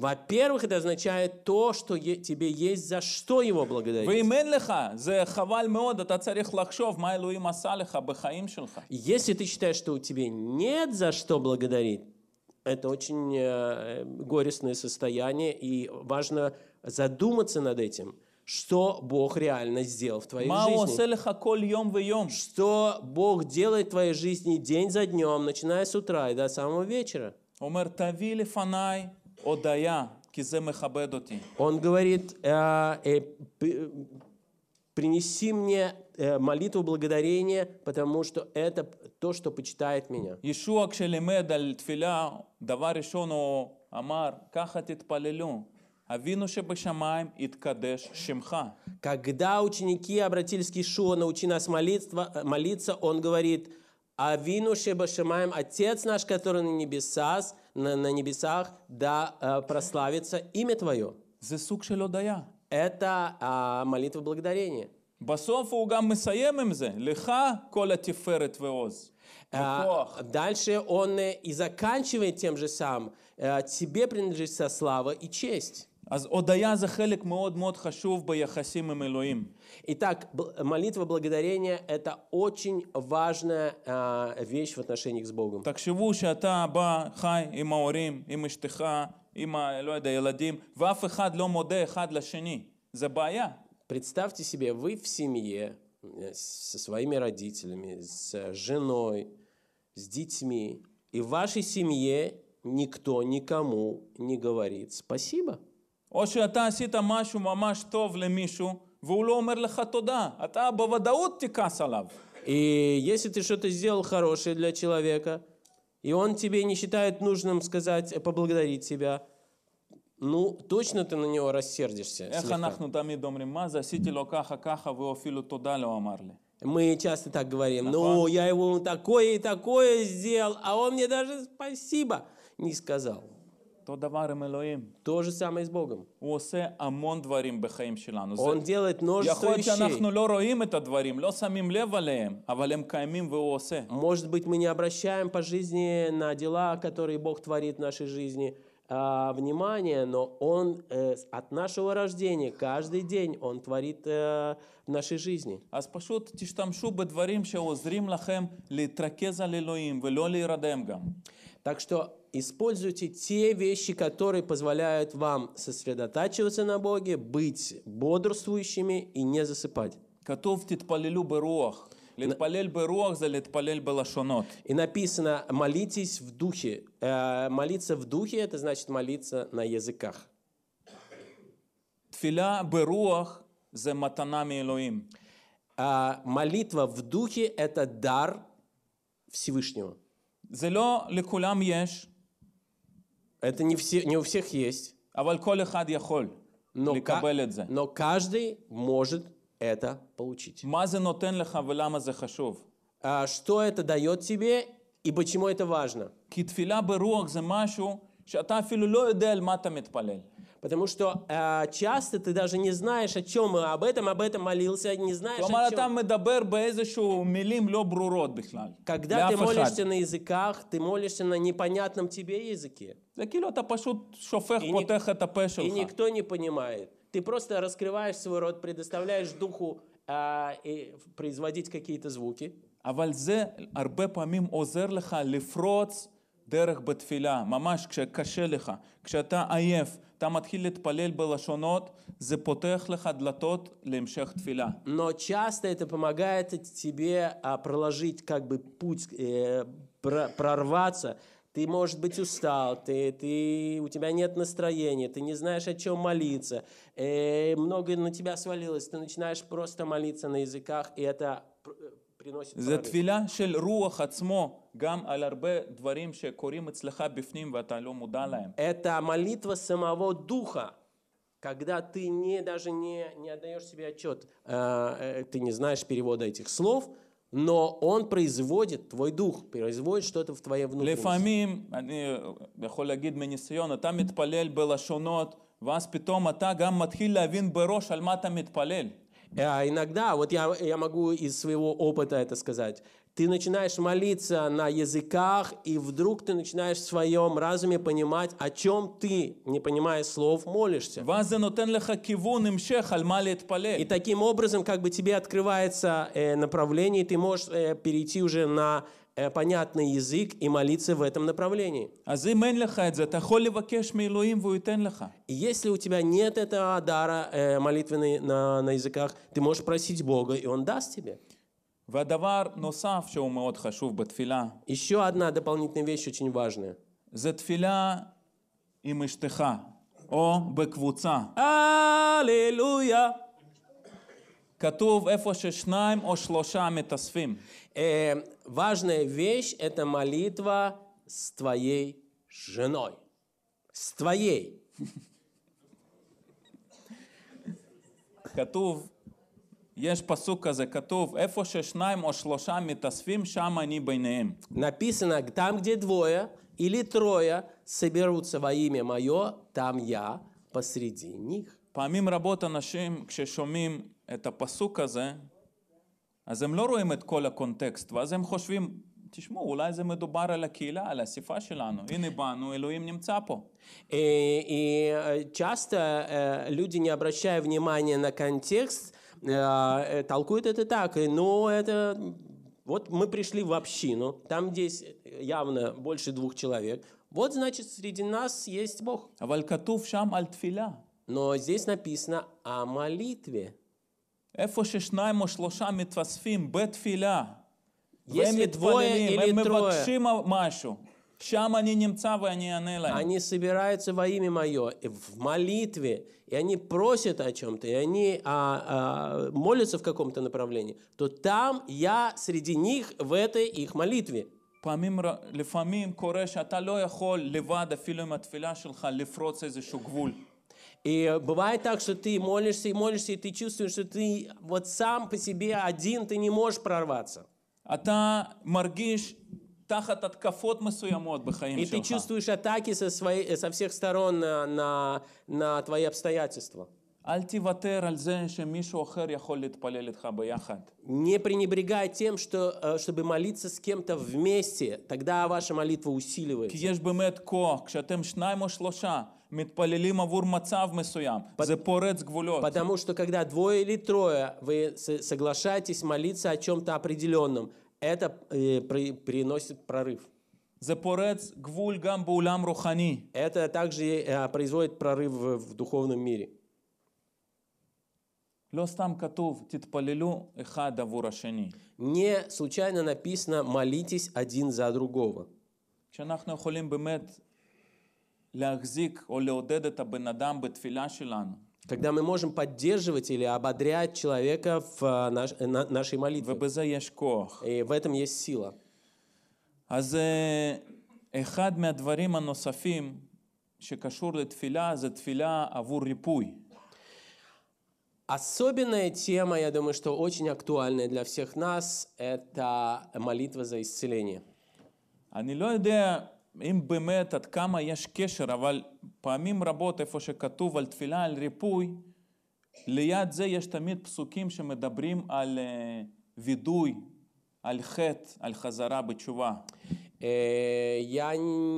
Во-первых, это означает то, что тебе есть за что его благодарить. Если ты считаешь, что у тебя нет за что благодарить, это очень э, э горестное состояние, и важно задуматься над этим – что Бог реально сделал в твоей жизни. Что Бог делает в твоей жизни день за днем, начиная с утра и до самого вечера. Он говорит, «Э, э, принеси мне э, молитву благодарения, потому что это то, что почитает меня. Иешуа, כשלימד על תפילה, דבר ראשון הוא אמר, ככה תתפללו. Авину шебашамаем иткадеш шимха. Когда ученики обратились к Ишуа, научи нас молитва, э, молиться, он говорит, Авину шебашамаем, Отец наш, который на небесах, на, на небесах, да э, прославится имя Твое. Зесук шелодая. Это а, молитва благодарения. בסוף הוא גם מסיים עם זה, לך כל התפארת ועוז. Дальше он э, и заканчивает тем же самым. Тебе принадлежит вся слава и честь. אז הודיה זה חלק מאוד מאוד חשוב ביחסים עם אלוהים. Итак, молитва благодарения – это очень важная э, вещь в отношениях с Богом. תחשבו שאתה בא, חי עם ההורים, עם אשתך, עם, ה, לא יודע, ילדים, ואף אחד לא מודה אחד לשני. זה בעיה. Представьте себе, вы в семье, э, со своими родителями, с женой, с детьми, и в вашей семье никто никому не говорит «спасибо». או שאתה עשית משהו ממש טוב למישהו, והוא לא אומר לך תודה, אתה בוודאות תכעס עליו. И если ты что-то сделал хорошее для человека, и он тебе не считает нужным сказать, э, поблагодарить тебя, ну, точно ты на него рассердишься. Слегка. Мы часто так говорим, ну, я ему такое и такое сделал, а он мне даже спасибо не сказал. То давар Элоим. То же самое с Богом. Уосе амон дварим бехаим шилану. Он делает множество вещей. Может быть, мы не обращаем по жизни на дела, которые Бог творит в нашей жизни, а, внимание, но Он э, от нашего рождения каждый день Он творит э, в нашей жизни. А спашут אז פשוט תשתמשו בדברים שעוזרים לכם להתרכז על אלוהים ולא להירדם גם. Так что Используйте те вещи, которые позволяют вам сосредотачиваться на Боге, быть бодрствующими и не засыпать. כתוב תתפללו ברוח. להתפלל ברוח זה להתפלל בלשונות. И написано молитесь в духе. Э, молиться в духе это значит молиться на языках. תפילה за матанами מתנה מאלוהים. А, молитва в духе это дар Всевышнего. זה לא לכולם יש. Это не, все, не у всех есть. אבל כל אחד יכול но לקבל ка- את זה. Но каждый может это получить. מה זה נותן לך ולמה זה חשוב? А, что это дает тебе и почему это важно? כי תפילה ברוח זה משהו שאתה אפילו לא יודע על מה אתה מתפלל. Потому что э, часто ты даже не знаешь, о чем об этом, об этом молился, не знаешь, о чем. Когда ты молишься на языках, ты молишься на непонятном тебе языке. זה כאילו אתה פשוט שופך, פותח את הפה И никто не понимает. Ты просто раскрываешь свой рот, предоставляешь духу э, производить какие-то звуки. אבל זה הרבה פעמים עוזר לך דרך בתפילה, ממש כשקשה לך, כשאתה עייף, אתה מתחיל להתפלל בלשונות, זה פותח לך דלתות להמשך תפילה. Но часто это помогает тебе а, проложить как бы путь, э, прорваться. Ты, может быть, устал, ты, ты, у тебя нет настроения, ты не знаешь, о чем молиться, э, много на тебя свалилось, ты начинаешь просто молиться на языках, и это זה תפילה של רוח עצמו, גם על הרבה דברים שקורים אצלך בפנים ואתה לא מודע להם. Это молитва самого духа. Когда ты не, даже не, не отдаешь себе отчет, э, ты не знаешь перевода этих слов, но он производит, твой дух производит что-то в твоей внутренности. לפעמים, אני יכול להגיד מניסיון, אתה מתפלל בלשונות, ואז פתאום אתה גם מתחיל להבין בראש על מה אתה מתפלל. Э, а иногда, вот я, я могу из своего опыта это сказать, ты начинаешь молиться на языках, и вдруг ты начинаешь в своем разуме понимать, о чем ты, не понимая слов, молишься. И таким образом, как бы тебе открывается э, направление, ты можешь э, перейти уже на Э, понятный язык и молиться в этом направлении. А и если у тебя нет этого дара э, молитвы на, на языках, ты можешь просить Бога, и Он даст тебе. והדבר נוסף שהוא מאוד חשוב בתפילה, еще одна дополнительная вещь очень важная. זה תפילה עם אשתך, או בקבוצה. הללויה. כתוב איפה ששניים או שלושה Э, важная вещь – это молитва с твоей женой. С твоей. כתוב, есть פסוק כזה, כתוב, איפה ששניים או שלושה מתאספים, שם אני ביניהם. написано, там, где двое или трое соберутся во имя мое, там я посреди них. פעמים רבות אנשים, כששומעים את הפסוק за אז הם לא רואים את כל הקונטקסט, ואז הם חושבים, תשמעו, אולי זה מדובר על הקהילה, על האספה שלנו. הנה באנו, אלוהים נמצא פה. Э, и э, часто э, люди, не обращая внимания на контекст, толкуют это так, но «Ну, это вот мы пришли в общину, там здесь явно больше двух человек. Вот значит, среди нас есть Бог. А но здесь написано о молитве. איפה ששניים או שלושה מתווספים בתפילה, והם מתפללים, הם מבקשים משהו, שם אני נמצא ואני אענה להם. Они собираются во имя мое в молитве, и они просят о чем-то, и они а, а, молятся в каком-то направлении, то там я среди них в этой их молитве. פעמים, לפעמים קורה שאתה לא יכול לבד, אפילו עם התפילה שלך, לפרוץ איזשהו גבול. И бывает так, что ты молишься и молишься, и ты чувствуешь, что ты вот сам по себе один, ты не можешь прорваться. А та маргиш тахат от откафот масуямот бахаим И ты чувствуешь атаки со, своей, со всех сторон на, на, на твои обстоятельства. Не пренебрегай тем, что, э, чтобы молиться с кем-то вместе, тогда ваша молитва усиливается. מתפללים עבור מצב מסוים. זה פורץ גבולות. Потому что когда двое или трое вы соглашаетесь молиться о чем-то определенном, это э, приносит прорыв. זה פורץ גבול גם בעולם רוחני. Это также э, производит прорыв в духовном мире. לא סתם כתוב, תתפללו אחד עבור השני. Не случайно написано, молитесь один за другого. כשאנחנו יכולים באמת когда мы можем поддерживать или ободрять человека в э, наш, э, на, нашей молитве. И в этом есть сила. Э, Особенная тема, я думаю, что очень актуальная для всех нас, это молитва за исцеление. אני לא יודע אם באמת עד כמה יש קשר, אבל פעמים רבות איפה שכתוב על תפילה, על ריפוי, ליד זה יש תמיד פסוקים שמדברים על וידוי, על חטא, על חזרה בתשובה. Э, я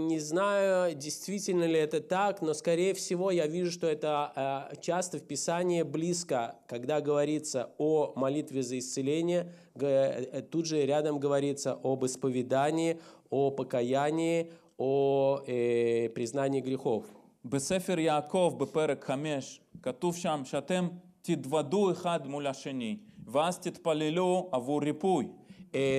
не знаю, действительно ли это так, но, скорее всего, я вижу, что это э, часто в Писании близко, когда говорится о молитве за исцеление, э, тут же рядом говорится об исповедании, о покаянии, о э, признании грехов. בספר יעקב בפרק 5 כתוב шатем, שאתם תתוודו אחד מול השני ואז תתפללו עבור ריפוי.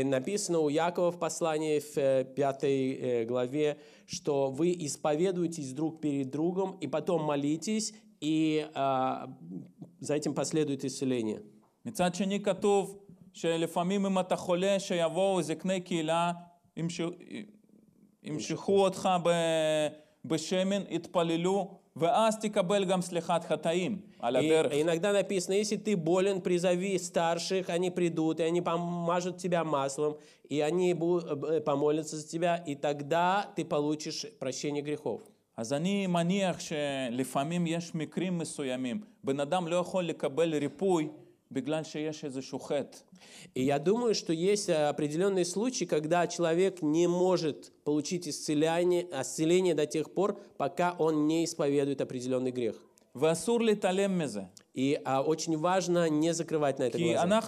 Написано у Якова в послании в э, пятой э, главе, что вы исповедуетесь друг перед другом и потом молитесь, и а, за этим последует исцеление. מצד שני כתוב שלפעמים אם אתה חולה שיבואו זקני קהילה ימשכו אותך ב... בשמן, יתפללו, ואז תקבל גם סליחת חטאים על הדרך. иногда написано, если ты болен, призови старших, они придут, и они помажут тебя маслом, и они помолятся за тебя, и тогда ты получишь прощение грехов. אז אני מניח שלפעמים יש מקרים מסוימים, בן אדם לא יכול לקבל ריפוי и я думаю, что есть э, определенные случаи, когда человек не может получить исцеление, исцеление до тех пор, пока он не исповедует определенный грех. И а, очень важно не закрывать на это глаза.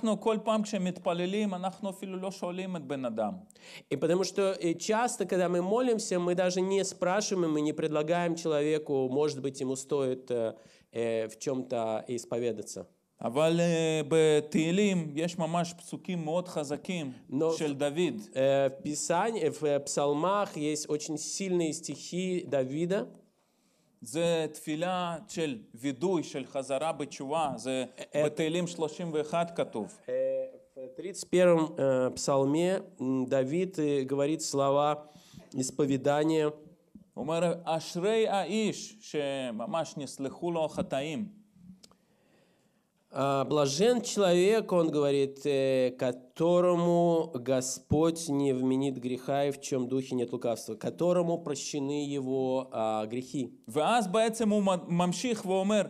И потому что и э, часто, когда мы молимся, мы даже не спрашиваем, мы не предлагаем человеку, может быть, ему стоит э, э в чем-то исповедаться. אבל בתהילים יש ממש פסוקים מאוד חזקים Но של דוד. В Писании, в псалмах есть очень сильные стихи Давида. זה תפילה של וידוי, של חזרה בתשובה, זה בתהילים 31 כתוב. В 31 псалме Давид говорит слова исповедания. אומר, אשרי האיש שממש נסלחו לו החטאים. Блажен человек, он говорит, которому Господь не вменит греха и в чем духе нет лукавства, которому прощены его а, грехи. ואז בעצם הוא ממשיך ואומר,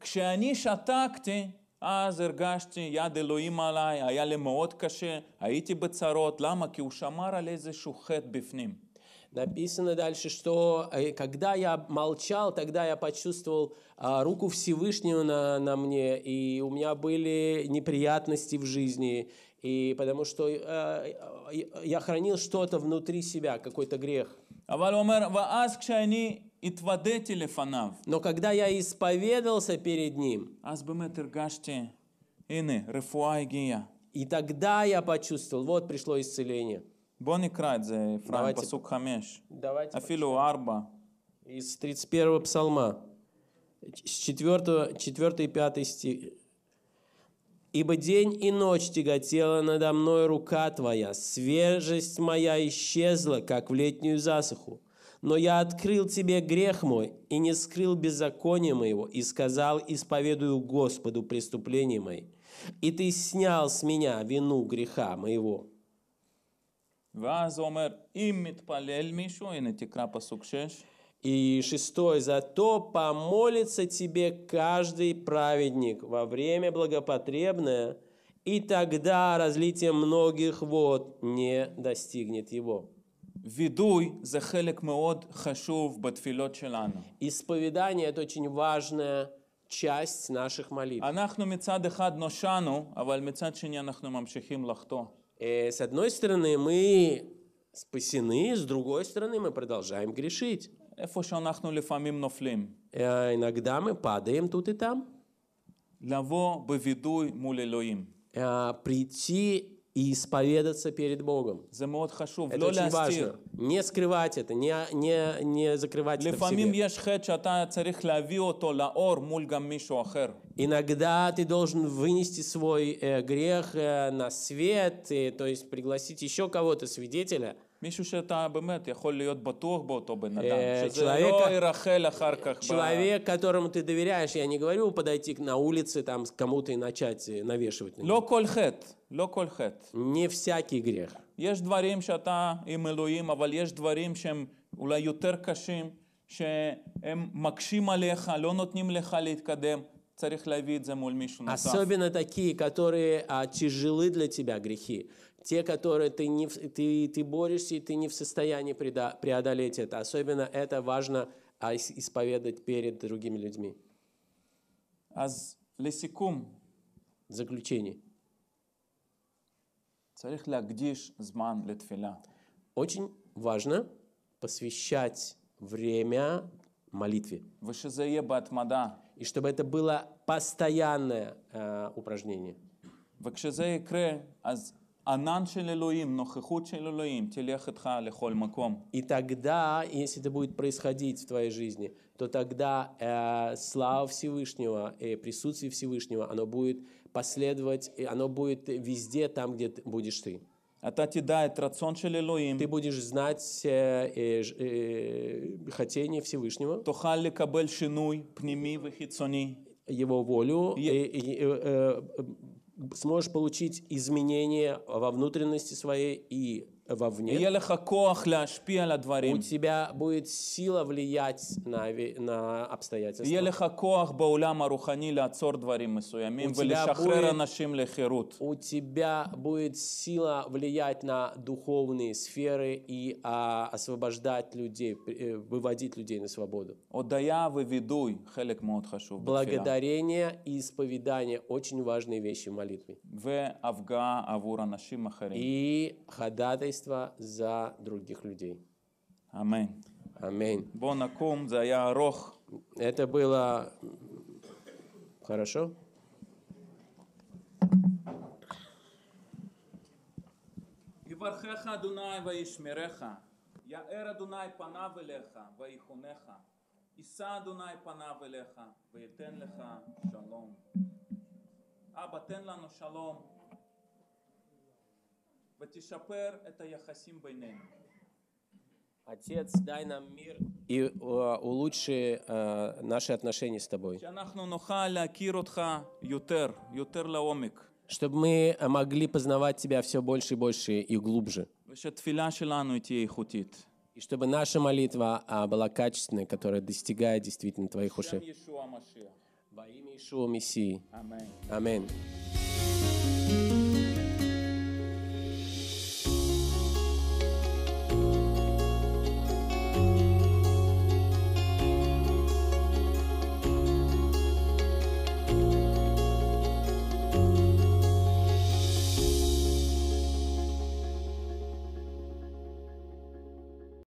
כשאני שתקתי, אז הרגשתי יד אלוהים עליי, היה לי מאוד קשה, הייתי בצרות, למה? כי הוא שמר על איזשהו חטא בפנים. Написано дальше, что э, когда я молчал, тогда я почувствовал а, руку Всевышнего на, на мне, и у меня были неприятности в жизни, и потому что а, я хранил что-то внутри себя, какой-то грех. Но когда я исповедался перед ним, и тогда я почувствовал, вот пришло исцеление. בוא נקרא את זה, אפרים, פסוק חמש. אפילו ארבע. Из 31-го псалма, с 4, 4 и 5 стих. «Ибо день и ночь тяготела надо мной рука твоя, свежесть моя исчезла, как в летнюю засуху. Но я открыл тебе грех мой и не скрыл беззаконие моего, и сказал, исповедую Господу преступление мои. И ты снял с меня вину греха моего». ואז הוא אומר, אם מתפלל מישהו, הנה תקרא פסוק 6. И шестой зато помолится тебе каждый праведник во время благопотребное, и тогда разлитие многих вод не достигнет его. Видуй за хелек меод хашув батфилот шелану. Исповедание – это очень важная часть наших молитв. אנחנו מצד אחד נושענו, אבל מצד שני אנחנו ממשיכים לחטוא. Э, с одной стороны, мы спасены, с другой стороны, мы продолжаем грешить. Э, иногда мы падаем тут и там. Э, прийти и исповедаться перед Богом. Это очень важно. Не скрывать это, не, не, не закрывать это в себе. Иногда ты должен вынести свой э, грех э, на свет, и, то есть пригласить еще кого-то, свидетеля – מישהו שאתה באמת יכול להיות בטוח באותו בן אדם, שזה לא ירחל אחר כך. Человек, которому ты доверяешь, я не говорю подойти на улице там кому-то и начать навешивать. לא כל חטא, לא כל חטא. Не всякий грех. יש דברים שאתה עם אלוהים, אבל יש דברים שהם אולי יותר קשים, שהם מקשים עליך, לא נותנים לך להתקדם. Особенно такие, которые а, тяжелы для тебя грехи те, которые ты, не, ты, ты борешься, и ты не в состоянии преодолеть это. Особенно это важно а, исповедать перед другими людьми. Аз лесикум. заключение. צריך להקדיש зман לתפילה. Очень важно посвящать время молитве. ושזה יהיה И чтобы это было постоянное э, упражнение. וכשזה кре аз Анан Элоим, Нохихут Элоим, Телехатха Лехоль Маком. И тогда, если это будет происходить в твоей жизни, то тогда э, слава Всевышнего, э, присутствие Всевышнего, оно будет последовать, оно будет везде там, где будешь ты. אתה תדע дает рацион של Ты будешь знать э, э, э, хотение Всевышнего. תוכל кабель шинуй פנימי וחיצוני. его волю, и, и, и, сможешь получить изменения во внутренности своей и вовне. У тебя будет сила влиять на, на обстоятельства. У тебя будет сила влиять на духовные сферы и а, освобождать людей, э, выводить людей на свободу. Благодарение и исповедание – очень важные вещи в молитве. И ходатайство ходатайство за других людей. Аминь. Аминь. Бонакум, я рох. Это было хорошо? יברכך אדוני וישמרך, יאר אדוני פניו אליך ויחונך, יישא אדוני פניו אליך ויתן לך שלום. אבא תן לנו שלום Ватишапер – это Яхасим Байнен. Отец, дай нам мир и э, улучши э, наши отношения с тобой. Чтобы мы э, могли познавать Тебя все больше и больше и глубже. И чтобы наша молитва а, была качественной, которая достигает действительно Твоих ушей. Во имя Ишуа Мессии. Аминь.